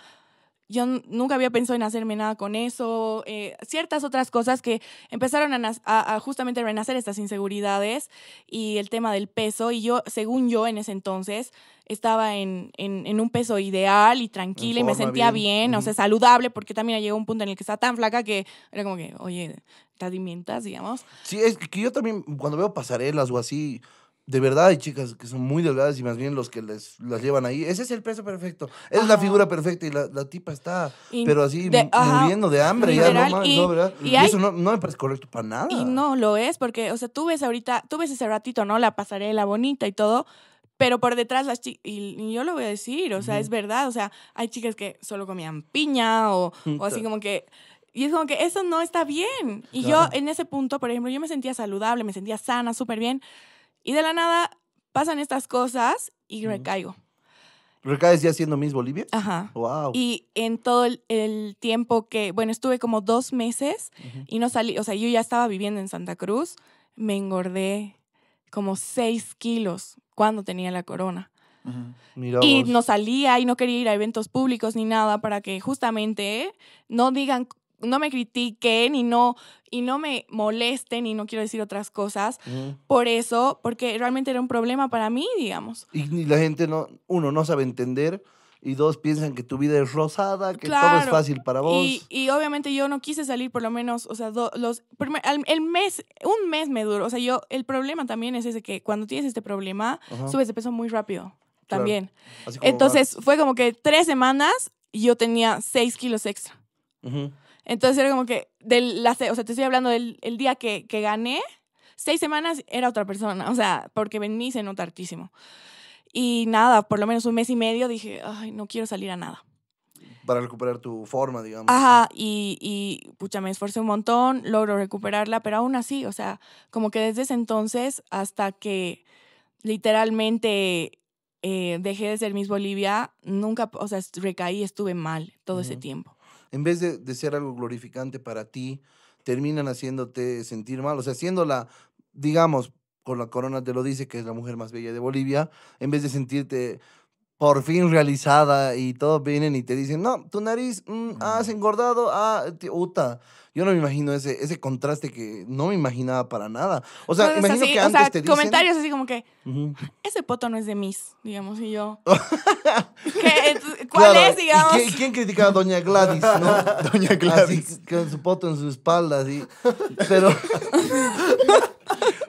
yo nunca había pensado en hacerme nada con eso, eh, ciertas otras cosas que empezaron a, justamente renacer estas inseguridades y el tema del peso. Y yo, según yo en ese entonces, estaba en, un peso ideal y tranquilo y me sentía bien, o sea, saludable, porque también llegó un punto en el que estaba tan flaca que era como que, oye, te alimentas, digamos. Sí, es que yo también cuando veo pasarelas o así, de verdad hay chicas que son muy delgadas y más bien los que les, las llevan ahí. Ese es el peso perfecto. Es la figura perfecta y la, tipa está, pero así muriendo de hambre. y, Y, eso no, me parece correcto para nada. Y no lo es, porque, o sea, tú ves ahorita, tú ves ese ratito, ¿no? La pasarela bonita y todo. Pero por detrás las chicas, y, yo lo voy a decir, o sea, es verdad, o sea, hay chicas que solo comían piña o, así como que y es como que eso no está bien. Y yo en ese punto, por ejemplo, yo me sentía saludable, me sentía sana, súper bien. Y de la nada pasan estas cosas y recaigo. ¿Recaes ya siendo Miss Bolivia? Ajá. Wow. Y en todo el, tiempo que, bueno, estuve como dos meses y no salí, o sea, yo ya estaba viviendo en Santa Cruz, me engordé como seis kilos cuando tenía la corona. y no salía y no quería ir a eventos públicos ni nada para que justamente no digan no me critiquen y no, y no me molesten y no quiero decir otras cosas. Por eso, porque realmente era un problema para mí, digamos. Y la gente, no, uno, no sabe entender y dos piensan que tu vida es rosada, que todo es fácil para vos. Y, obviamente yo no quise salir por lo menos, o sea, los el mes, un mes me duró, o sea, yo el problema también es ese que cuando tienes este problema, subes de peso muy rápido también. Entonces, fue como que tres semanas y yo tenía seis kilos extra. Entonces era como que, del, la, o sea, te estoy hablando del día que, gané, seis semanas era otra persona, o sea, porque en mí se nota Y nada, por lo menos un mes y medio dije, ay, no quiero salir a nada. Para recuperar tu forma, digamos. Ajá, y, pucha, me esforcé un montón, logro recuperarla, pero aún así, o sea, como que desde ese entonces hasta que literalmente eh, dejé de ser Miss Bolivia, nunca, o sea, recaí, estuve mal todo ese tiempo en vez de, ser algo glorificante para ti, terminan haciéndote sentir mal. O sea, haciéndola, digamos, con la corona te lo dice, que es la mujer más bella de Bolivia, en vez de sentirte por fin realizada y todos vienen y te dicen, no, tu nariz has mm, engordado, ah, mm. ah uta. Yo no me imagino ese, ese contraste que no me imaginaba para nada. O sea, imagino que comentarios así como que, ese poto no es de mis, digamos, y yo... ¿Cuál es, digamos? Quién, criticaba a Doña Gladys, no? Doña Gladys. con su poto en su espalda, así. Pero...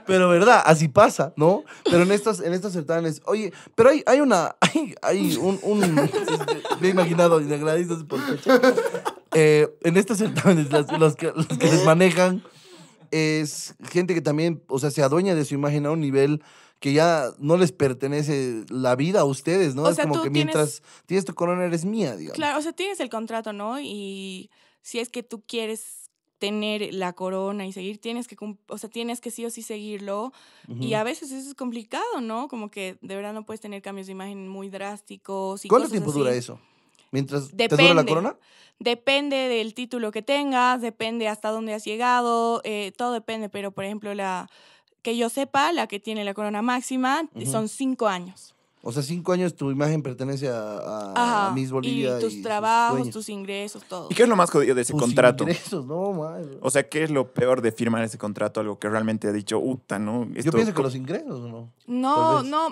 Pero verdad, así pasa, ¿no? Pero en estos, en estos certámenes, oye, pero hay, hay una, hay, un, me he imaginado, y agradezco por eh, en estos certámenes, los, que, los que les manejan es gente que también, o sea, se adueña de su imagen a un nivel que ya no les pertenece la vida a ustedes, ¿no? es como que mientras tienes tu corona eres mía, digamos. Claro, o sea, tienes el contrato, ¿no? Y si es que tú quieres tener la corona y seguir, tienes que, o sea, tienes que sí o sí seguirlo. Y a veces eso es complicado, ¿no? Como que de verdad no puedes tener cambios de imagen muy drásticos. Y ¿Cuánto tiempo dura eso? ¿Mientras te dura la corona? Depende del título que tengas, depende hasta dónde has llegado, eh, todo depende, pero por ejemplo, la que yo sepa, la que tiene la corona máxima son cinco años. O sea, cinco años tu imagen pertenece a, a, a Miss Bolivia. Y tus trabajos, tus ingresos, todo. ¿Y qué es lo más jodido de ese tus contrato? Ingresos, no, madre. O sea, ¿qué es lo peor de firmar ese contrato? Algo que realmente ha dicho, uta, ¿no? Esto... Yo pienso que los ingresos, ¿no? No, no.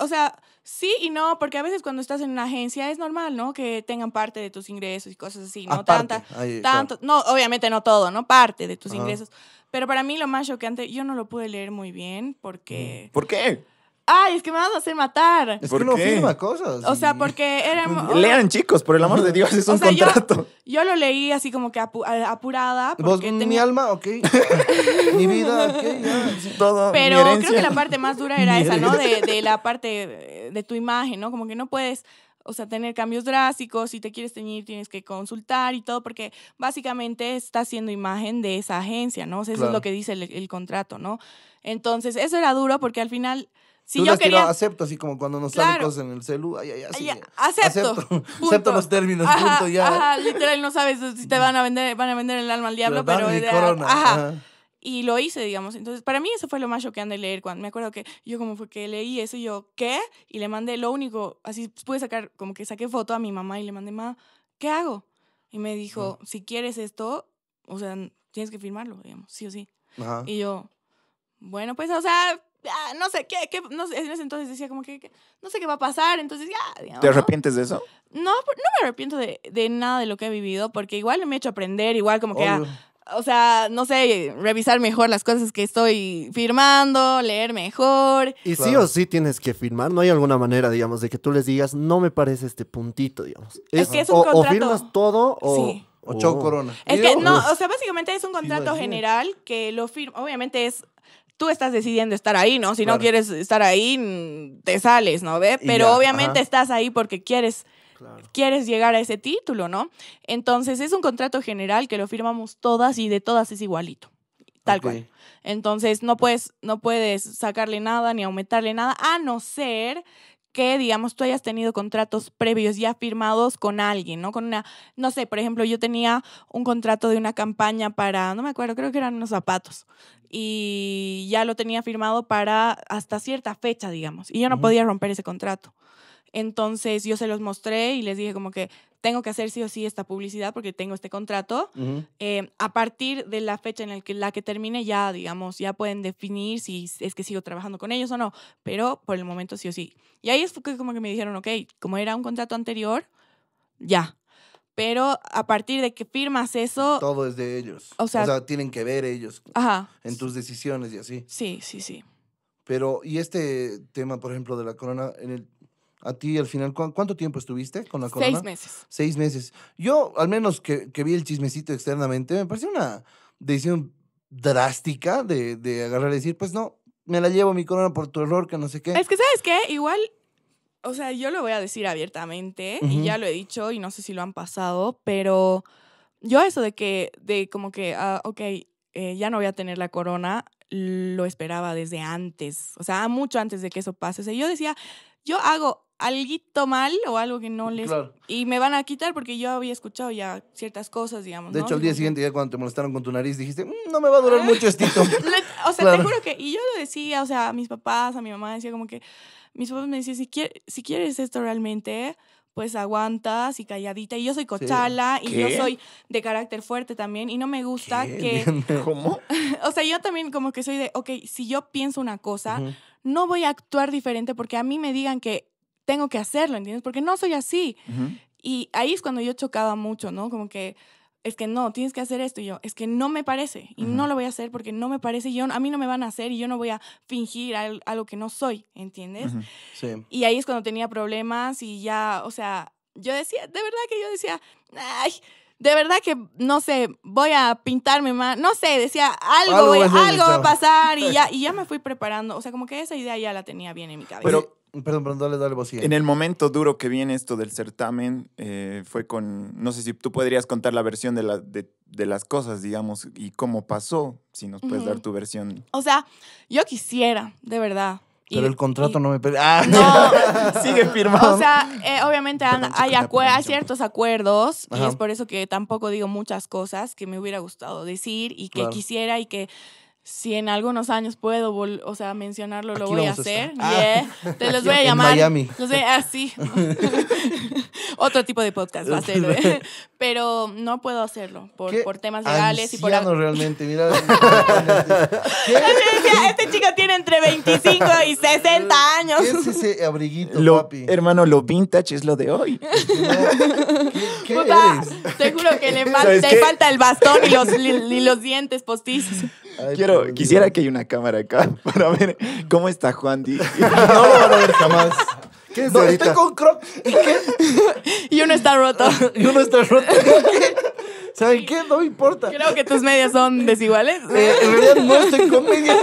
O sea, sí y no, porque a veces cuando estás en una agencia es normal, ¿no? Que tengan parte de tus ingresos y cosas así, ¿no? Tanta, tanto. No, obviamente no todo, ¿no? Parte de tus ingresos. Pero para mí lo más choqueante, yo no lo pude leer muy bien porque. ¿Por qué? ay, es que me vas a hacer matar. Es que no firma cosas. O sea, porque éramos. Pues, Lean, chicos, por el amor de Dios, es un contrato. Yo, lo leí así como que apurada. Porque mm, Mi alma, ok. mi vida, ok. Todo, Pero creo que la parte más dura era esa, ¿no? De, la parte de tu imagen, ¿no? Como que no puedes o sea, tener cambios drásticos, si te quieres teñir tienes que consultar y todo, porque básicamente está siendo imagen de esa agencia, ¿no? O sea, eso es lo que dice el, contrato, ¿no? Entonces, eso era duro porque al final si yo tirado, acepto, así como cuando nos salen cosas en el celu. Ay, ay, acepto. Acepto. los términos, punto, ya. Ajá, literal, no sabes si te van a vender, van a vender el alma al diablo, pero... De, corona. Y lo hice, digamos. Entonces, para mí eso fue lo más choqueante de leer. Cuando, me acuerdo que yo como fue que leí eso y yo, ¿qué? Y le mandé lo único, así pude sacar, como que saqué foto a mi mamá y le mandé, ma, ¿qué hago? Y me dijo, si quieres esto, o sea, tienes que firmarlo, digamos, sí o sí. Y yo, bueno, pues, o sea, Ah, no sé qué, qué no entonces decía como que, no sé qué va a pasar, entonces ya. ¿Te arrepientes de eso? No, no me arrepiento de, nada de lo que he vivido, porque igual me he hecho aprender, igual como que... Ah, o sea, no sé, revisar mejor las cosas que estoy firmando, leer mejor. Y sí o sí tienes que firmar, no hay alguna manera, digamos, de que tú les digas, no me parece este puntito, digamos. Es, que es un o, firmas todo o... Sí. corona. Es que no, o sea, básicamente es un contrato general que lo firma. Obviamente es tú estás decidiendo estar ahí, ¿no? Si no quieres estar ahí, te sales, ¿no? ¿Ve? Pero obviamente estás ahí porque quieres. quieres llegar a ese título, ¿no? Entonces es un contrato general que lo firmamos todas y de todas es igualito, tal cual. Entonces no puedes, no puedes sacarle nada ni aumentarle nada, a no ser que, digamos, tú hayas tenido contratos previos ya firmados con alguien, ¿no? Con una, no sé, por ejemplo, yo tenía un contrato de una campaña para, no me acuerdo, creo que eran unos zapatos, y ya lo tenía firmado para hasta cierta fecha, digamos, y yo no podía romper ese contrato. Entonces yo se los mostré y les dije como que tengo que hacer sí o sí esta publicidad porque tengo este contrato. Eh, a partir de la fecha en la que, la que termine ya, digamos, ya pueden definir si es que sigo trabajando con ellos o no, pero por el momento sí o sí. Y ahí es como que me dijeron, ok, como era un contrato anterior, ya, pero a partir de que firmas eso... Todo es de ellos. O sea, tienen que ver ellos en tus decisiones y así. Sí, sí, sí. Pero, ¿y este tema, por ejemplo, de la corona, en el, a ti al final, ¿cuánto tiempo estuviste con la corona? Seis meses. Seis meses. Yo, al menos que, que vi el chismecito externamente, me pareció una decisión drástica de, agarrar y decir, pues no, me la llevo mi corona por tu error, que no sé qué. Es que, ¿sabes qué? Igual, o sea, yo lo voy a decir abiertamente y ya lo he dicho y no sé si lo han pasado, pero yo eso de que, de como que, ah, ok, eh, ya no voy a tener la corona, lo esperaba desde antes, o sea, mucho antes de que eso pase. O yo decía, yo hago alguito mal o algo que no les... Y me van a quitar porque yo había escuchado ya ciertas cosas, digamos. De hecho, el día siguiente, ya cuando te molestaron con tu nariz, dijiste, mm, no me va a durar ah. mucho estito. Este o sea, te juro que... Y yo lo decía, o sea, a mis papás, a mi mamá, decía como que... Mis papás me decían, si, quieres esto realmente, pues aguantas y calladita. Y yo soy cochala y yo soy de carácter fuerte también y no me gusta que... ¿Cómo? o sea, yo también como que soy de, ok, si yo pienso una cosa, no voy a actuar diferente porque a mí me digan que tengo que hacerlo, ¿entiendes? Porque no soy así. Y ahí es cuando yo chocaba mucho, ¿no? Como que es que no, tienes que hacer esto y yo, es que no me parece y no lo voy a hacer porque no me parece y yo, a mí no me van a hacer y yo no voy a fingir algo que no soy, ¿entiendes? sí. Y ahí es cuando tenía problemas y ya, o sea, yo decía, de verdad que yo decía, ay, de verdad que, no sé, voy a pintarme más, no sé, decía algo, algo, va a pasar y ya, me fui preparando. O sea, como que esa idea ya la tenía bien en mi cabeza. Pero, perdón, perdón, dale, dale, vos En el momento duro que viene esto del certamen, eh, fue con, no sé si tú podrías contar la versión de, la, de, las cosas, digamos, y cómo pasó, si nos puedes dar tu versión. O sea, yo quisiera, de verdad, pero el contrato no me... ¡Ah! No, sigue firmado. O sea, eh, obviamente hay, ciertos acuerdos y es por eso que tampoco digo muchas cosas que me hubiera gustado decir y que quisiera y que si en algunos años puedo, o sea, mencionarlo, lo voy a hacer. Ah. Te los voy a llamar. En Miami. Los Otro tipo de podcast va a ser. ¿eh? Pero no puedo hacerlo por, por temas legales y por... realmente, mira. este chico tiene entre 25 y 60 años. ese abriguito, Hermano, lo vintage es lo de hoy. ¿Qué, Te juro que le, falta el bastón y los, y los dientes postizos. Quiero, quisiera que haya una cámara acá para ver cómo está Juan Di. No lo van a ver jamás. ¿Qué es no, estoy con Croc. ¿Y qué? Y uno está roto. y uno está roto. ¿Saben qué? No me importa. Creo que tus medias son desiguales. Eh, en realidad no estoy con medias.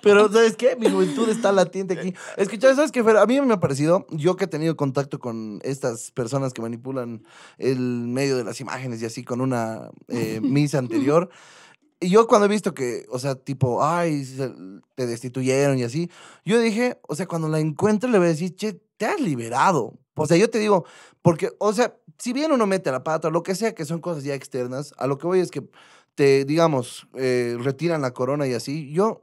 Pero, ¿sabes qué? Mi juventud está latiente aquí. Es ¿sabes qué, A mí me ha parecido, yo que he tenido contacto con estas personas que manipulan el medio de las imágenes y así con una eh, misa anterior. Y yo cuando he visto que, o sea, tipo, ay, te destituyeron y así, yo dije, o sea, cuando la encuentre le voy a decir, che, te has liberado. O sea, yo te digo, porque, o sea, si bien uno mete la pata, lo que sea que son cosas ya externas, a lo que voy es que te, digamos, eh, retiran la corona y así, yo,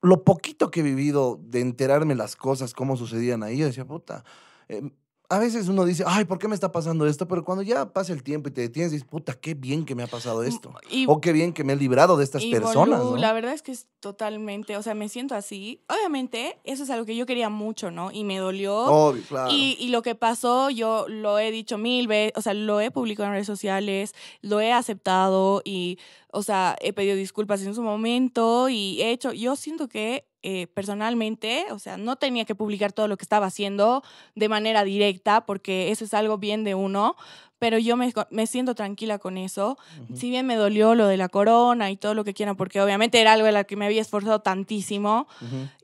lo poquito que he vivido de enterarme las cosas, cómo sucedían ahí, yo decía, puta, em, a veces uno dice, ay, ¿por qué me está pasando esto? Pero cuando ya pasa el tiempo y te detienes, dices, puta, qué bien que me ha pasado esto. o qué bien que me he librado de estas personas. La verdad es que es totalmente, o sea, me siento así. Obviamente, eso es algo que yo quería mucho, ¿no? Y me dolió. Obvio, claro. Y, y lo que pasó, yo lo he dicho mil veces, o sea, lo he publicado en redes sociales, lo he aceptado y o sea, he pedido disculpas en su momento y he hecho, yo siento que eh, personalmente, o sea, no tenía que publicar todo lo que estaba haciendo de manera directa, porque eso es algo bien de uno, pero yo me, siento tranquila con eso. Si bien me dolió lo de la corona y todo lo que quieran, porque obviamente era algo en la que me había esforzado tantísimo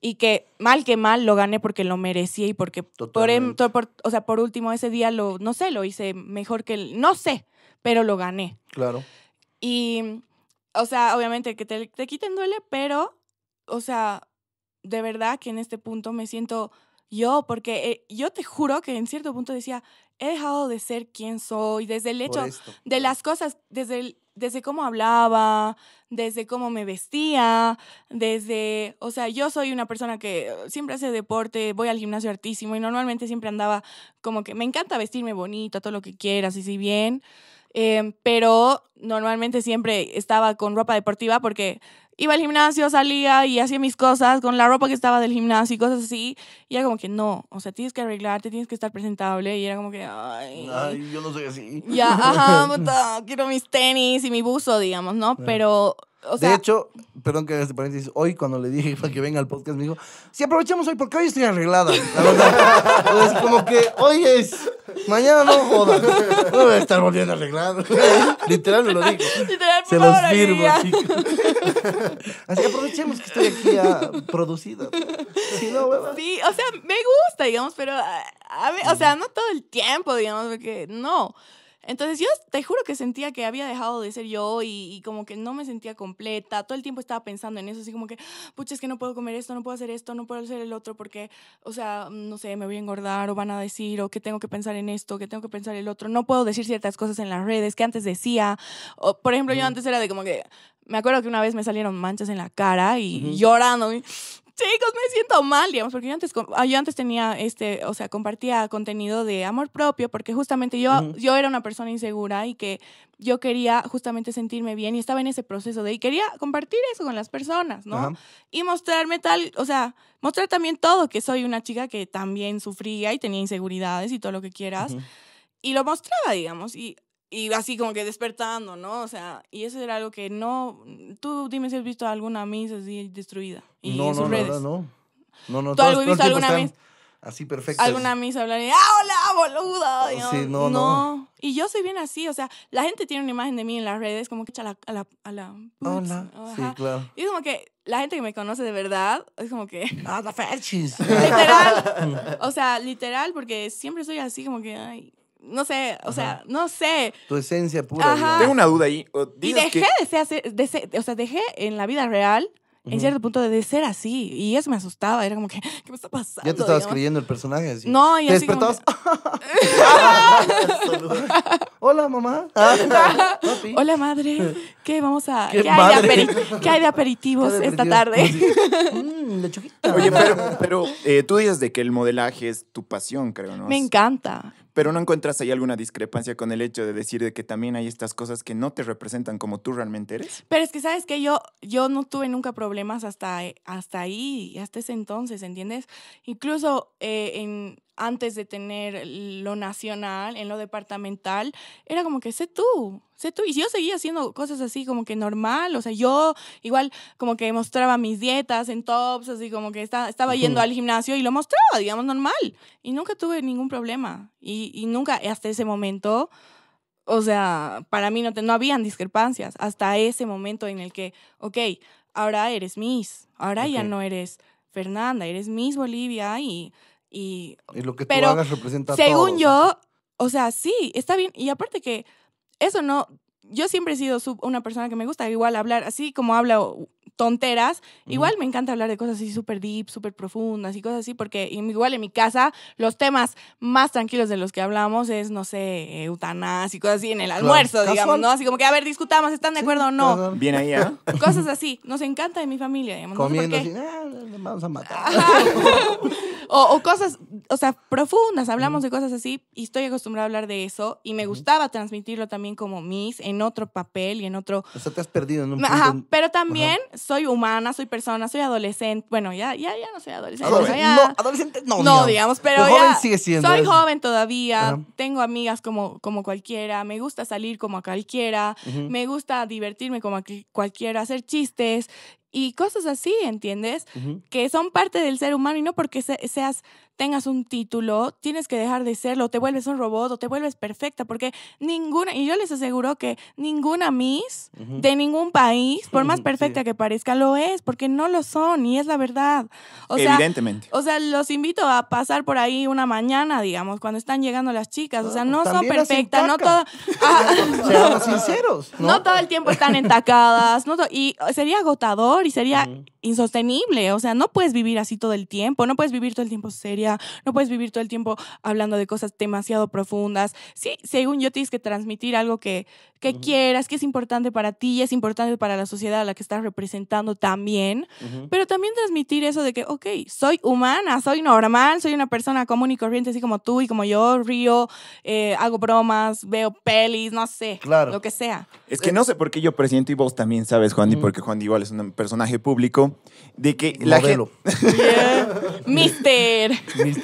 y que mal que mal lo gané porque lo merecía y porque, em, o sea, por último, ese día lo, no sé, lo hice mejor que, él. no sé, pero lo gané. Claro. Y o sea, obviamente que te, te quiten duele, pero, o sea, de verdad que en este punto me siento yo, porque eh, yo te juro que en cierto punto decía, he dejado de ser quien soy, desde el hecho de las cosas, desde, desde cómo hablaba, desde cómo me vestía, desde, o sea, yo soy una persona que siempre hace deporte, voy al gimnasio artísimo, y normalmente siempre andaba como que me encanta vestirme bonito, todo lo que quieras y si bien. Em, pero normalmente siempre estaba con ropa deportiva porque iba al gimnasio, salía y hacía mis cosas con la ropa que estaba del gimnasio y cosas así. Y era como que no, o sea, tienes que arreglarte, tienes que estar presentable. Y era como que, ay, ay yo no soy así. Ya, ajá, quiero mis tenis y mi buzo, digamos, ¿no? Pero de hecho, perdón que hagas este paréntesis, hoy cuando le dije para que venga al podcast me dijo, si aprovechamos hoy, porque hoy estoy arreglada, la verdad. como que hoy es, mañana no jodas, no voy a estar volviendo arreglado, Literal me lo digo. Literal, Se los firmo, chicos. Así que aprovechemos que estoy aquí ya ah, producida. Si no, Sí, o sea, me gusta, digamos, pero, ah, o sea, no todo el tiempo, digamos, porque no. Entonces yo te juro que sentía que había dejado de ser yo y, como que no me sentía completa. Todo el tiempo estaba pensando en eso, así como que, pucha, es que no puedo comer esto, no puedo hacer esto, no puedo hacer el otro porque, o sea, no sé, me voy a engordar o van a decir o que tengo que pensar en esto, que tengo que pensar el otro. No puedo decir ciertas cosas en las redes que antes decía. O, por ejemplo, yo antes era de como que, me acuerdo que una vez me salieron manchas en la cara y llorando chicos, me siento mal, digamos, porque yo antes, ah, yo antes tenía, este, o sea, compartía contenido de amor propio, porque justamente yo, yo era una persona insegura y que yo quería justamente sentirme bien y estaba en ese proceso de, y quería compartir eso con las personas, ¿no? Y mostrarme tal, o sea, mostrar también todo, que soy una chica que también sufría y tenía inseguridades y todo lo que quieras. Y lo mostraba, digamos, y y así como que despertando, ¿no? O sea, y eso era algo que no... Tú dime si has visto alguna misa así destruida. Y no, en sus no, no, no, no. ¿Tú has visto alguna misa? Así perfecta. Alguna misa hablar y, ah, hola, boludo. Ah, sí, no, no, Y yo soy bien así, o sea, la gente tiene una imagen de mí en las redes como que echa a la... A la ah, hola, sí, claro. Y es como que la gente que me conoce de verdad es como que... ¡Ah, la literal, o sea, literal, porque siempre soy así como que, ay, no sé, o sea, no sé. Tu esencia pura. Tengo una duda ahí. Y dejé de, ser, hacer, o sea, dejé en la vida real, en cierto punto, de ser así. Y eso me asustaba, era como que, ¿qué me está pasando? Ya te estabas creyendo el personaje así. No, y así despertabas? Hola, mamá. Hola, madre. ¿Qué vamos a...? ¿Qué, hay, de aperitivos esta tarde? Mm, Oye, pero, eh, tú dices de que el modelaje es tu pasión, creo, ¿no? Me encanta. Pero no encuentras ahí alguna discrepancia con el hecho de decir de que también hay estas cosas que no te representan como tú realmente eres. Pero es que sabes que yo, yo no tuve nunca problemas hasta, hasta ahí, hasta ese entonces, ¿entiendes? Incluso eh, en, antes de tener lo nacional, en lo departamental, era como que sé tú, sé tú. Y yo seguía haciendo cosas así como que normal, o sea, yo igual como que mostraba mis dietas en tops, así como que estaba, estaba yendo al gimnasio y lo mostraba, digamos, normal. Y nunca tuve ningún problema. Y, nunca, hasta ese momento, o sea, para mí no, te, no habían discrepancias, hasta ese momento en el que, ok, ahora eres Miss, ahora ya no eres Fernanda, eres Miss Bolivia y... Y, lo que pero, tú hagas representa Según yo, o sea, sí, está bien. Y aparte que eso no, yo siempre he sido una persona que me gusta igual hablar, así como habla tonteras. Igual me encanta hablar de cosas así súper deep, súper profundas y cosas así, porque igual en mi casa los temas más tranquilos de los que hablamos es, no sé, eutanasia y cosas así en el almuerzo, digamos, ¿no? Así como que, a ver, discutamos, ¿están de acuerdo o no? Bien ahí, ¿eh? Cosas así. Nos encanta en mi familia, digamos. Comiendo ah, a matar. o, cosas, o sea, profundas. Hablamos de cosas así y estoy acostumbrada a hablar de eso y me gustaba transmitirlo también como mis en otro papel y en otro... O sea, te has perdido en un Ajá, pero también soy humana, soy persona, soy adolescente. Bueno, ya, ya, ya no soy adolescente. no, adolescente no. No, digamos, pero ya soy joven todavía, tengo amigas como, como cualquiera, me gusta salir como a cualquiera, me gusta divertirme como a cualquiera, hacer chistes y cosas así, ¿entiendes? Que son parte del ser humano y no porque seas tengas un título, tienes que dejar de serlo, te vuelves un robot o te vuelves perfecta, porque ninguna, y yo les aseguro que ninguna Miss de ningún país, por más perfecta que parezca, lo es, porque no lo son y es la verdad. Evidentemente. o sea, los invito a pasar por ahí una mañana, digamos, cuando están llegando las chicas, o sea, no son perfectas, no todo... sinceros. ¿no? todo el tiempo están entacadas, no y sería agotador y sería insostenible. O sea, no puedes vivir así todo el tiempo, no puedes vivir todo el tiempo seria, no puedes vivir todo el tiempo hablando de cosas demasiado profundas. Sí, según yo tienes que transmitir algo que, que quieras, que es importante para ti y es importante para la sociedad a la que estás representando también, pero también transmitir eso de que, ok, soy humana, soy normal, soy una persona común y corriente, así como tú y como yo, río, eh, hago bromas, veo pelis, no sé, claro. lo que sea. Es que no sé por qué yo presento y vos también sabes, Juan, porque Juan igual es una persona personaje público, de que la gente... Mister,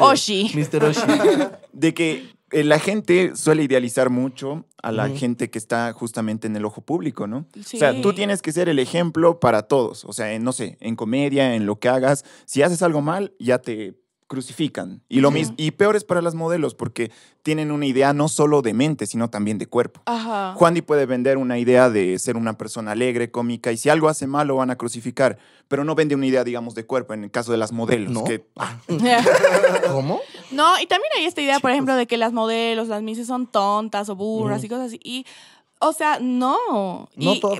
Oshi. Mister Oshi. De que eh, la gente suele idealizar mucho a la gente que está justamente en el ojo público, ¿no? O sea, tú tienes que ser el ejemplo para todos. O sea, no sé, en comedia, en lo que hagas. Si haces algo mal, ya te crucifican. Y, lo mismo y peor es para las modelos porque tienen una idea no solo de mente, sino también de cuerpo. Ajá. y puede vender una idea de ser una persona alegre, cómica, y si algo hace mal lo van a crucificar, pero no vende una idea, digamos, de cuerpo en el caso de las modelos. ¿No? Ah. ¿Cómo? No, y también hay esta idea, por ejemplo, de que las modelos, las mises son tontas o burras y cosas así. Y o sea, no. No, y, y por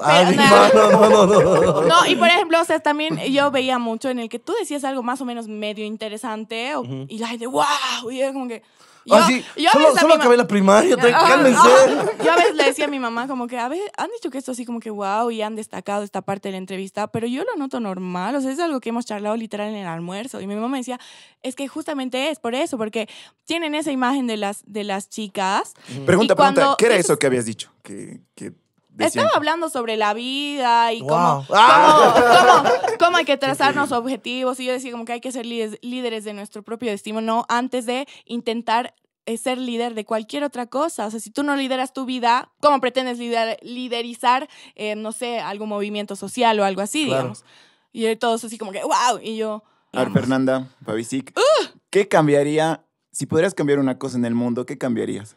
ejemplo, o sea, también yo veía mucho en el que tú decías algo más o menos medio interesante y la gente, wow, y era como que, Ah, yo, solo, acabé la primaria, cálmense. Yo a veces le decía a mi mamá como que, a ver, han dicho que esto así como que wow y han destacado esta parte de la entrevista, pero yo lo noto normal, o sea, es algo que hemos charlado literal en el almuerzo. Y mi mamá me decía, es que justamente es por eso, porque tienen esa imagen de las, de las chicas. Pregunta, pregunta, ¿qué era eso que habías dicho? Que, que estaba hablando sobre la vida y cómo, ah. cómo, hay que trazarnos objetivos. Y yo decía como que hay que ser líderes, de nuestro propio destino, no antes de intentar eh, ser líder de cualquier otra cosa. O sea, si tú no lideras tu vida, ¿cómo pretendes liderizar, eh, no sé, algún movimiento social o algo así, digamos? Y todos así como que, wow, y yo... A Fernanda, Pavisic, ¿qué cambiaría, si pudieras cambiar una cosa en el mundo, qué cambiarías?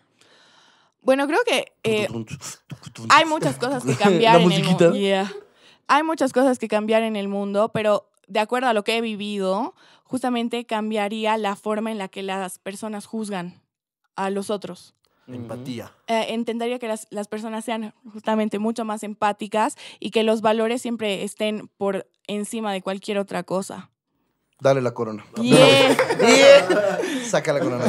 Bueno, creo que eh, hay muchas cosas que cambiar en el mundo. Hay muchas cosas que cambiar en el mundo, pero de acuerdo a lo que he vivido, justamente cambiaría la forma en la que las personas juzgan a los otros. Empatía. Eh, entendería que las, personas sean justamente mucho más empáticas y que los valores siempre estén por encima de cualquier otra cosa. Dale la corona. Saca la corona.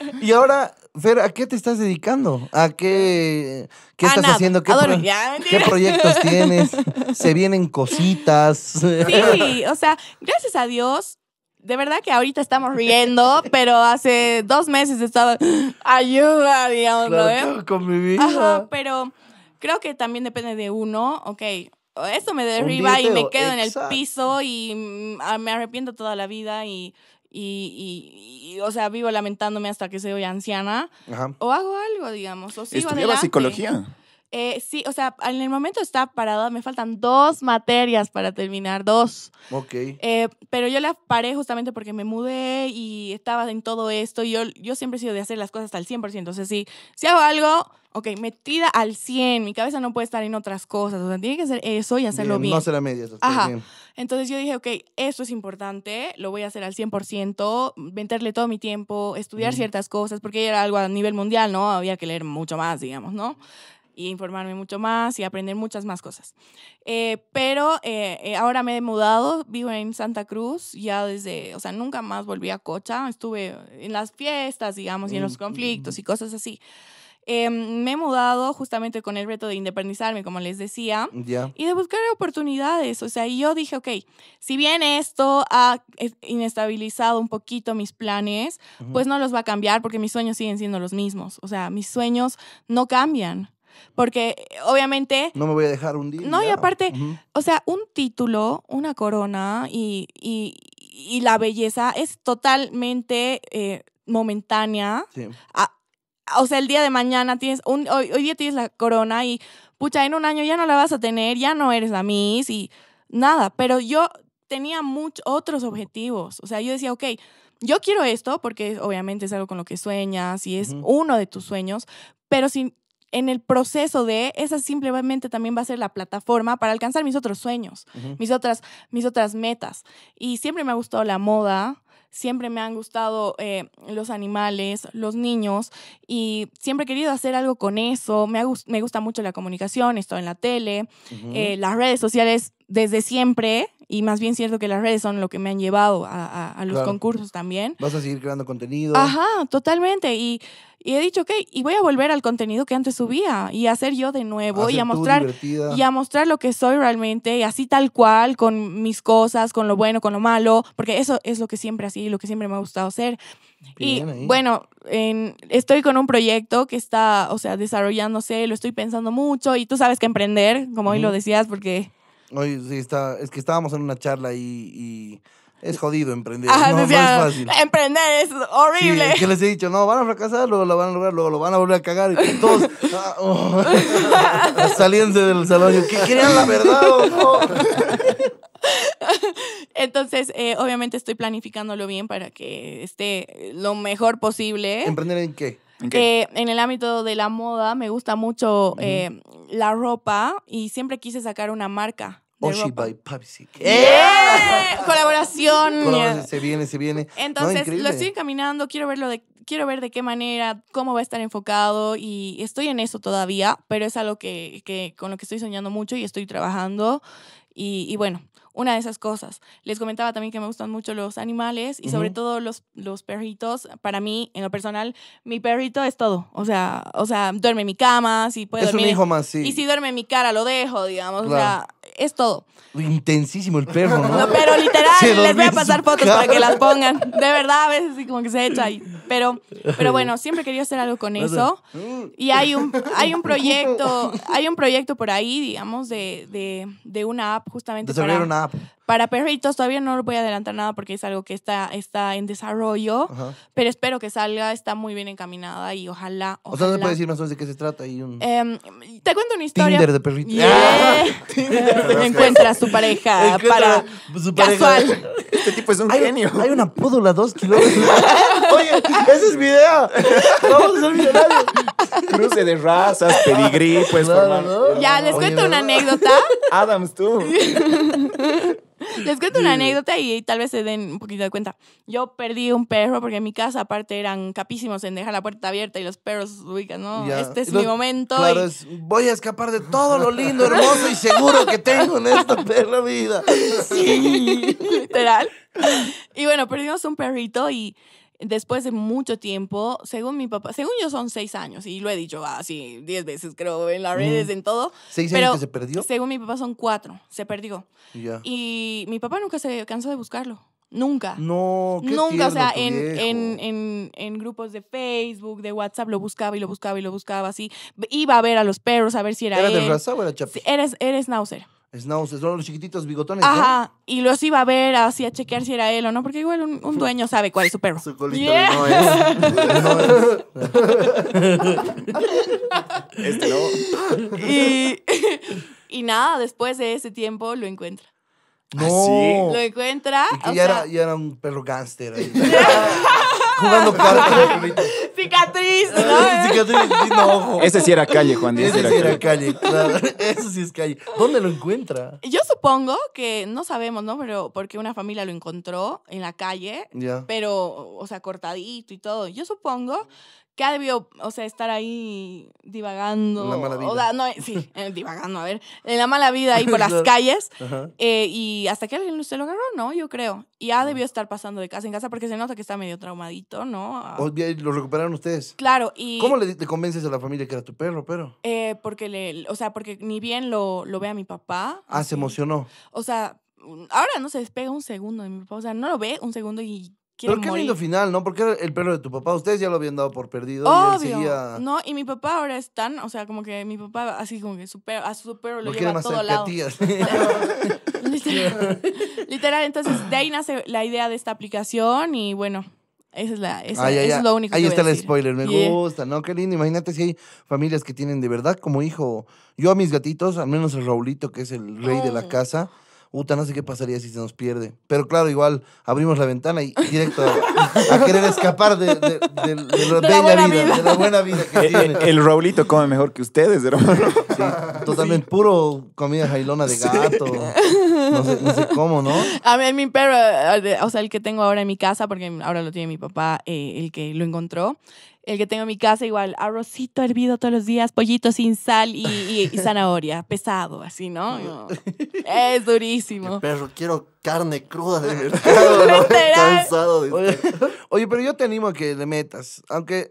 y ahora Fer, ¿a qué te estás dedicando? ¿A qué, qué estás haciendo? ¿Qué, proyectos tienes? ¿Se vienen cositas? Sí, o sea, gracias a Dios. De verdad que ahorita estamos riendo, pero hace dos meses estaba ayuda, digamos, Con mi vida. Ajá, pero creo que también depende de uno. Ok, esto me derriba y me quedo en el piso y mm, me arrepiento toda la vida y y, y, o sea, vivo lamentándome hasta que soy anciana, o hago algo, digamos, o Estudiaba psicología. Eh, sí, o sea, en el momento está parada, me faltan dos materias para terminar, dos. Ok. Eh, pero yo la paré justamente porque me mudé y estaba en todo esto. Y yo, yo siempre he sido de hacer las cosas hasta el 100%. O sea, si, si hago algo, ok, metida al 100, mi cabeza no puede estar en otras cosas, o sea, tiene que hacer eso y hacerlo bien. No hacer a medias. Ajá. Entonces yo dije, ok, esto es importante, lo voy a hacer al 100%, venderle todo mi tiempo, estudiar ciertas cosas, porque era algo a nivel mundial, ¿no? Había que leer mucho más, digamos, ¿no? y informarme mucho más y aprender muchas más cosas. Eh, pero eh, eh, ahora me he mudado, vivo en Santa Cruz, ya desde, o sea, nunca más volví a Cocha, estuve en las fiestas, digamos, y en los mm, mm, mm. conflictos y cosas así. Em, me he mudado justamente con el reto de independizarme, como les decía, y de buscar oportunidades. O sea, y yo dije, ok, si bien esto ha eh, inestabilizado un poquito mis planes, pues no los va a cambiar porque mis sueños siguen siendo los mismos. O sea, mis sueños no cambian. Porque eh, obviamente... No me voy a dejar un día. No, y aparte, o sea, un título, una corona y, y, la belleza es totalmente eh, momentánea. Sí o sea, el día de mañana tienes, un, hoy, hoy día tienes la corona y pucha, en un año ya no la vas a tener, ya no eres la Miss y nada, pero yo tenía muchos otros objetivos, o sea, yo decía, ok, yo quiero esto porque obviamente es algo con lo que sueñas y es uno de tus sueños, pero si en el proceso de esa simplemente también va a ser la plataforma para alcanzar mis otros sueños, mis otras mis otras metas. Y siempre me ha gustado la moda, siempre me han gustado eh, los animales, los niños y siempre he querido hacer algo con eso. Me, me gusta mucho la comunicación, estoy en la tele, eh, las redes sociales desde siempre, y más bien cierto que las redes son lo que me han llevado a, a, los concursos también. Vas a seguir creando contenido. Ajá, totalmente. Y, y, he dicho, ok, y voy a volver al contenido que antes subía y a hacer yo de nuevo y a mostrar y a mostrar lo que soy realmente, y así tal cual, con mis cosas, con lo bueno, con lo malo, porque eso es lo que siempre así, lo que siempre me ha gustado hacer. y bueno, estoy con un proyecto que está, o sea, desarrollándose, lo estoy pensando mucho y tú sabes que emprender, como hoy lo decías, porque Oye, sí, está, es que estábamos en una charla y, y es jodido emprender. no, es ah, fácil. Emprender es horrible. Sí, es que les he dicho, no, van a fracasar, luego lo van a lograr, luego lo van a volver a cagar. Y todos ah, oh". del salón. ¿Qué querían la verdad o no? Entonces, eh, obviamente estoy planificándolo bien para que esté lo mejor posible. ¿Emprender en qué? Eh, en el ámbito de la moda me gusta mucho eh, la ropa y siempre quise sacar una marca. Oshi by Pepsi. Colaboración. Se viene, se viene. Entonces, lo estoy encaminando, quiero verlo de quiero ver de qué manera, cómo va a estar enfocado y estoy en eso todavía, pero es algo que, con lo que estoy soñando mucho y estoy trabajando y bueno, una de esas cosas. Les comentaba también que me gustan mucho los animales y sobre todo los, los perritos. Para mí, en lo personal, mi perrito es todo. O sea, o sea duerme en mi cama, si puede es un hijo más, sí. Y si duerme en mi cara, lo dejo, digamos. O sea, es todo. Intensísimo el perro, ¿no? pero literal, les voy a pasar fotos para que las pongan. De verdad, a veces sí como que se echa ahí. Pero, pero bueno, siempre quería hacer algo con eso. Mm. Y hay un, hay un proyecto, hay un proyecto por ahí, digamos, de, de, de una app justamente. para... una app para perritos todavía no voy a adelantar nada porque es algo que está, está en desarrollo, pero espero que salga, está muy bien encaminada y ojalá, ojalá. O sea, ¿se puede decir más de qué se trata? Y un... Em, te cuento una historia. Tinder de perritos. Encuentra a su pareja para casual. Este tipo es un genio. Hay una pódula dos kilómetros. ese es video. Vamos a ser millonarios. Cruce de razas, pedigrí, pues. Ya, les cuento una anécdota. Adams, tú. Les cuento una anécdota y tal vez se den un poquito de cuenta. Yo perdí un perro porque en mi casa, aparte, eran capísimos en dejar la puerta abierta y los perros ubican, ¿no? Este es mi momento. Claro, voy a escapar de todo lo lindo, hermoso y seguro que tengo en esta perra vida. Sí, literal. Y bueno, perdimos un perrito y después de mucho tiempo, según mi papá, según yo son seis años, y lo he dicho así diez veces, creo, en las redes, en todo. ¿Seis pero años que se perdió? Según mi papá son cuatro, se perdió. Y mi papá nunca se cansó de buscarlo. Nunca. No, Nunca, o sea, en, grupos de Facebook, de WhatsApp, lo buscaba y lo buscaba y lo buscaba así. Iba a ver a los perros, a ver si era. ¿Era de raza o era chapi? eres, eres Snows, son los chiquititos bigotones. Ajá, y los iba a ver así a chequear si era él o no, porque igual un, dueño sabe cuál es su perro. Su colito no es. este no. Y, nada, después de ese tiempo lo encuentra. No. Ah, ¿Sí? Lo encuentra. Y era, era, un perro gángster. Jugando cartas. Cicatriz, ¿no? Cicatriz, no, Ese sí era calle, Juan Ese sí era calle, claro. Eso sí es calle. ¿Dónde lo encuentra? Yo supongo que, no sabemos, ¿no? Pero porque una familia lo encontró en la calle. Ya. Pero, o sea, cortadito y todo. Yo supongo que ha debido, o sea, estar ahí divagando. En la mala vida. Eh, sí, eh, divagando, a ver, en la mala vida ahí por las calles. Eh, y hasta que alguien se lo agarró, ¿no? Yo creo. Y ha debió estar pasando de casa en casa porque se nota que está medio traumadito, ¿no? Ah. O ¿Lo recuperaron ustedes? Claro, y... ¿Cómo le, convences a la familia que era tu perro, pero? Eh, porque le, o sea, porque ni bien lo, ve a mi papá. Ah, se emocionó. O sea, ahora no se despega un segundo de mi papá. O sea, no lo ve un segundo y pero qué lindo final, ¿no? Porque el perro de tu papá, ustedes ya lo habían dado por perdido. No, y mi papá ahora es tan, o sea, como que mi papá, así como que su perro, a su perro lo, lleva a todo lado. literal, entonces de ahí nace la idea de esta aplicación y bueno, esa es la, esa, es lo único Ahí que está el spoiler, me gusta, ¿no? Qué lindo. Imagínate si hay familias que tienen de verdad como hijo. Yo a mis gatitos, al menos a Raulito, que es el rey de la oh. casa, Uta, no sé qué pasaría si se nos pierde. Pero claro, igual abrimos la ventana y directo a, querer escapar de, la buena vida El, Raulito come mejor que ustedes, hermano. Sí, totalmente puro comida jailona de gato. No, sé, cómo, ¿no? A mí, mi perro, eh, o sea, el que tengo ahora en mi casa, porque ahora lo tiene mi papá, eh, el que lo encontró el que tengo en mi casa igual, arrocito hervido todos los días, pollito sin sal y, zanahoria, pesado, así, ¿no? Es durísimo. Pero quiero carne cruda de mercado. Cansado oye, pero yo te animo a que le metas. Aunque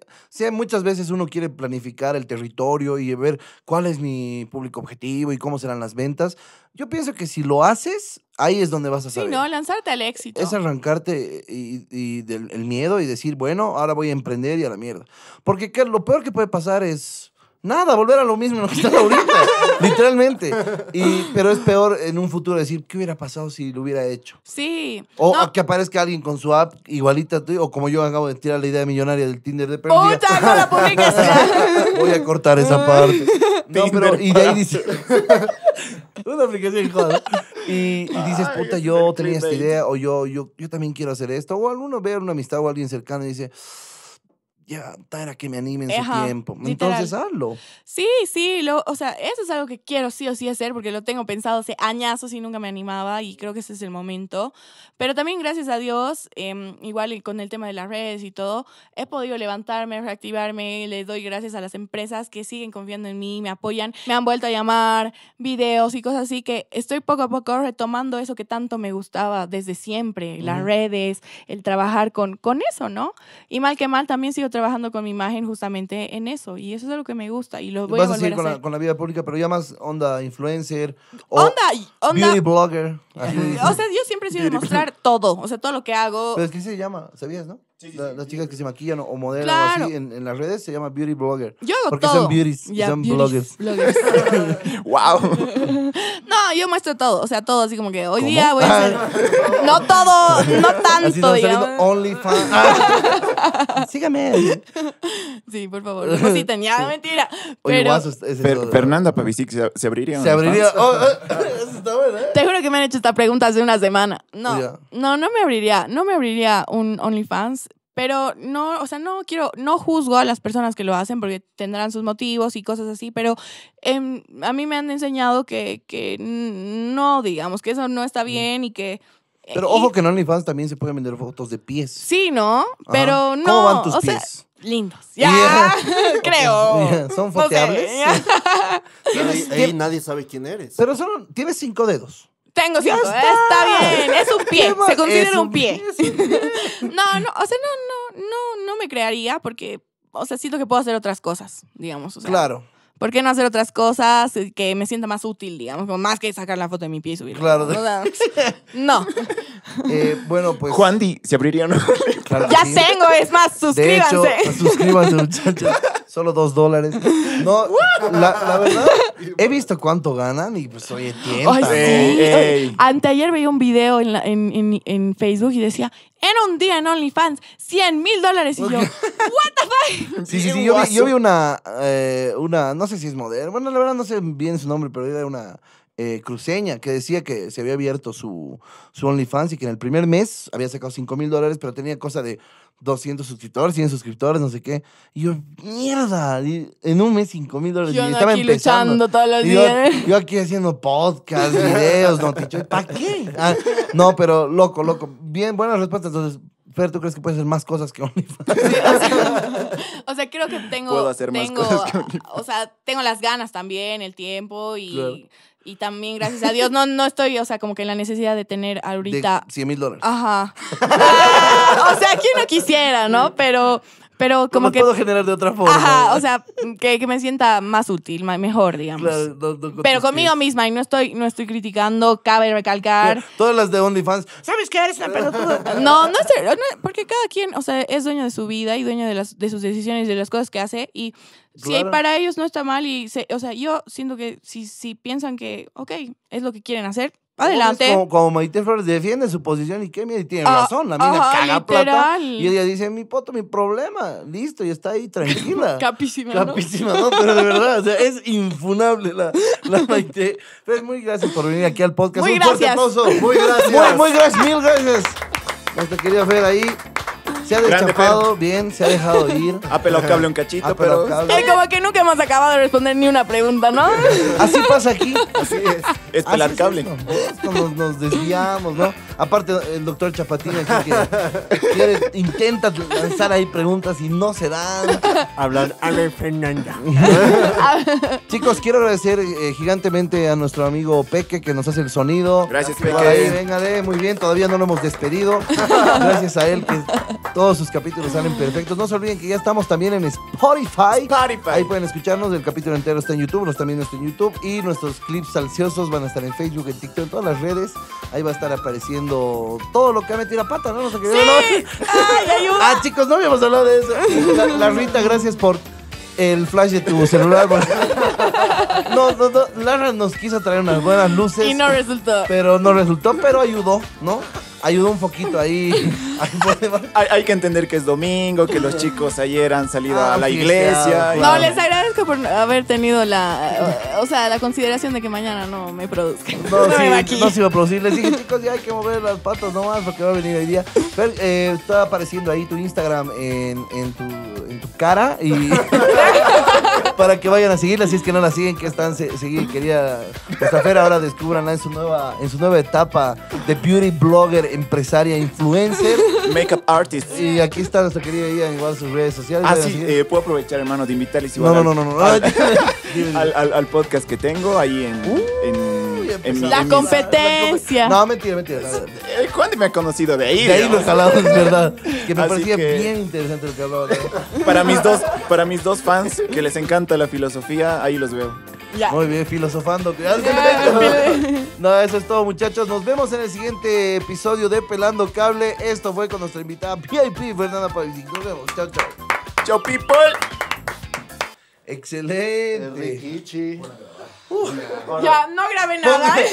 muchas veces uno quiere planificar el territorio y ver cuál es mi público objetivo y cómo serán las ventas. Yo pienso que si lo haces, ahí es donde vas a salir. Sí, no, lanzarte al éxito. Es arrancarte y, del miedo y decir, bueno, ahora voy a emprender y a la mierda. Porque lo peor que puede pasar es Nada, volver a lo mismo en lo que está ahorita. literalmente. Y, pero es peor en un futuro decir, ¿qué hubiera pasado si lo hubiera hecho? Sí. O que aparezca alguien con su app igualita a ti, o como yo acabo de tirar la idea millonaria del Tinder de perdida. ¡Puta, no la Voy a cortar esa parte. no, pero, y de ahí dice... una aplicación Y, dices, puta, yo tenía esta idea, o yo, yo, yo también quiero hacer esto. O alguno ve a una amistad o alguien cercano y dice ya, para que me animen su tiempo. Entonces hazlo. Sí, sí, lo, o sea, eso es algo que quiero sí o sí hacer porque lo tengo pensado hace añazos y nunca me animaba y creo que ese es el momento. Pero también gracias a Dios, em, igual con el tema de las redes y todo, he podido levantarme, reactivarme, les doy gracias a las empresas que siguen confiando en mí, me apoyan, me han vuelto a llamar, videos y cosas así que estoy poco a poco retomando eso que tanto me gustaba desde siempre, las redes, el trabajar con, con eso, ¿no? Y mal que mal también sigo trabajando con mi imagen justamente en eso. Y eso es lo que me gusta. Y lo voy a, volver a, con, La, con la vida pública, pero ya más onda influencer. O onda, Beauty blogger. o sea, yo siempre he sido mostrar todo. O sea, todo lo que hago. Pero es que se llama, ¿sabías, no? las chicas que se maquillan o modelan o así en, las redes se llama beauty blogger. Yo hago porque son beauties, son bloggers. bloggers. wow. no, yo muestro todo, o sea, todo, así como que hoy día voy a hacer. No todo, no tanto, digamos. OnlyFans. Ah. Sí, por favor. No sí. mentira. Pero. Fernanda Pavisic, se, se abriría. Se abriría. Oh, eh, eh, está bueno, eh. Te juro que me han hecho esta pregunta hace una semana. No, no, no me abriría, no me abriría un OnlyFans, pero no, o sea, no quiero, no juzgo a las personas que lo hacen porque tendrán sus motivos y cosas así, pero em, a mí me han enseñado que, no, digamos, que eso no está bien y que eh, pero ojo que en OnlyFans también se pueden vender fotos de pies. Sí, ¿no? Pero no. ¿Cómo van tus pies? lindos. Ya, creo. ¿Son foteables? ahí nadie sabe quién eres. Pero solo tienes cinco dedos. Tengo cinco. Está. bien. Es un pie. Se considera un, pie. Un pie. no, no. O sea, no, no, no, no me crearía porque, o sea, siento que puedo hacer otras cosas, digamos. O sea, claro. ¿por qué no hacer otras cosas que me sienta más útil, digamos? Como más que sacar la foto de mi pie y subirla. Claro. no. Eh, bueno, pues. Juan Di, ¿se abriría ya tengo, es más, suscríbanse. De hecho, pues, suscríbanse, muchachos. Solo dos dólares. No, la, verdad, he visto cuánto ganan y pues, oye, tienta. Ay, Sí. Anteayer veía un video en, en, en, Facebook y decía, en un día en OnlyFans, 100 mil dólares. Y yo, ¿what Sí, sí, sí. Yo vi, yo vi una, eh, una, no sé si es moderna. Bueno, la verdad no sé bien su nombre, pero era una eh, cruceña que decía que se había abierto su, su OnlyFans y que en el primer mes había sacado 5 mil dólares, pero tenía cosa de 200 suscriptores, 100 suscriptores, no sé qué. Y yo, mierda, en un mes 5 mil dólares. y estaba aquí empezando. todos los Yo, aquí haciendo podcast, videos, noticias. ¿Para qué? Ah, no, pero loco, loco. Bien, buena respuesta. Entonces, Fer, ¿tú crees que puedes hacer más cosas que OnlyFans? o, sea, creo que tengo. Puedo hacer más cosas que O sea, tengo las ganas también, el tiempo y. Y también, gracias a Dios, no, no estoy, o sea, como que en la necesidad de tener ahorita. De 100 mil dólares. Ajá. Ah, o sea, ¿quién no quisiera, no? Pero pero como no que... puedo generar de otra forma. Ajá, o sea, que, que me sienta más útil, mejor, digamos. Pero conmigo misma, y no estoy, no estoy criticando, cabe recalcar. todas las de OnlyFans, ¿sabes qué? Eres una pelotuda. no, no No, porque cada quien, o sea, es dueño de su vida y dueño de, las, de sus decisiones, de las cosas que hace, y si para ellos no está mal, y o sea, yo siento que si, si piensan que, ok, es lo que quieren hacer, Adelante. Como, como Maite Flores defiende su posición y qué, mira, y tiene ah, razón. La mina caga plata. Y ella dice, mi poto, mi problema. Listo, y está ahí tranquila. Capísima, Capísima, ¿no? Pero de verdad, o sea, es infunable la, la Maite. Pues muy gracias por venir aquí al podcast. Un gracias. fuerte aplauso. Muy gracias. Muy, muy gracias. Mil gracias. Nuestra querida Fer ahí. Se ha deschapado bien, se ha dejado ir. Ha pelado cable un cachito, pero. Es como que nunca hemos acabado de responder ni una pregunta, ¿no? Así pasa aquí. Así es. Es pelar cable. Nos, desviamos, ¿no? Aparte, el doctor Chapatín aquí que intenta lanzar ahí preguntas y no se dan. Hablar a Fernanda. Chicos, quiero agradecer eh, gigantemente a nuestro amigo Peque que nos hace el sonido. Gracias, Peque. Ahí, véngale, muy bien, todavía no lo hemos despedido. Gracias a él que todos sus capítulos salen perfectos. No se olviden que ya estamos también en Spotify. Ahí pueden escucharnos. El capítulo entero está en YouTube. Nos también está en YouTube. Y nuestros clips salciosos van a estar en Facebook, en TikTok, en todas las redes. Ahí va a estar apareciendo todo lo que ha metido la pata, ¿no? ayuda. Ah, chicos, no habíamos hablado de eso. La, gracias por el flash de tu celular. no, no, no, Lara nos quiso traer unas buenas luces. Y no resultó. Pero no resultó, pero ayudó, ¿no? ayudó un poquito ahí. hay, que entender que es domingo, que los chicos ayer han salido a ah, la iglesia. No, les agradezco por haber tenido la, o sea, la consideración de que mañana no me produzca. No, sí, no se iba a producir. Les chicos, ya hay que mover las patas nomás porque va a venir hoy día. Pero, eh, está apareciendo ahí tu Instagram en, tu, en tu cara y para que vayan a seguirla si es que no la siguen, que están se, seguir esta ahora descubranla en su nueva en su nueva etapa de beauty blogger empresaria, influencer. Makeup artist. Y aquí está nuestra querida Ian, igual sus redes sociales. Ah, sí, eh, puedo aprovechar, hermano, de invitarles igual. No, al, no, no, no. no. Al, al, al, podcast que tengo ahí en. en en la competencia. No, mentira, mentira. Eh, ¿Cuándo me ha conocido? De ahí. De ahí los jalamos, es verdad. Que me parecía bien interesante lo que hablaba. Para mis, dos, para mis dos fans que les encanta la filosofía, ahí los veo. Muy bien, filosofando. no, eso es todo, muchachos. Nos vemos en el siguiente episodio de Pelando Cable. Esto fue con nuestra invitada VIP, Fernanda Pavic. Nos vemos. Chao, chao. Chao, people. Excelente. ya, no grabé nada.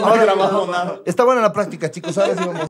No grabamos nada. Está buena la práctica, chicos. Ahora sí vamos.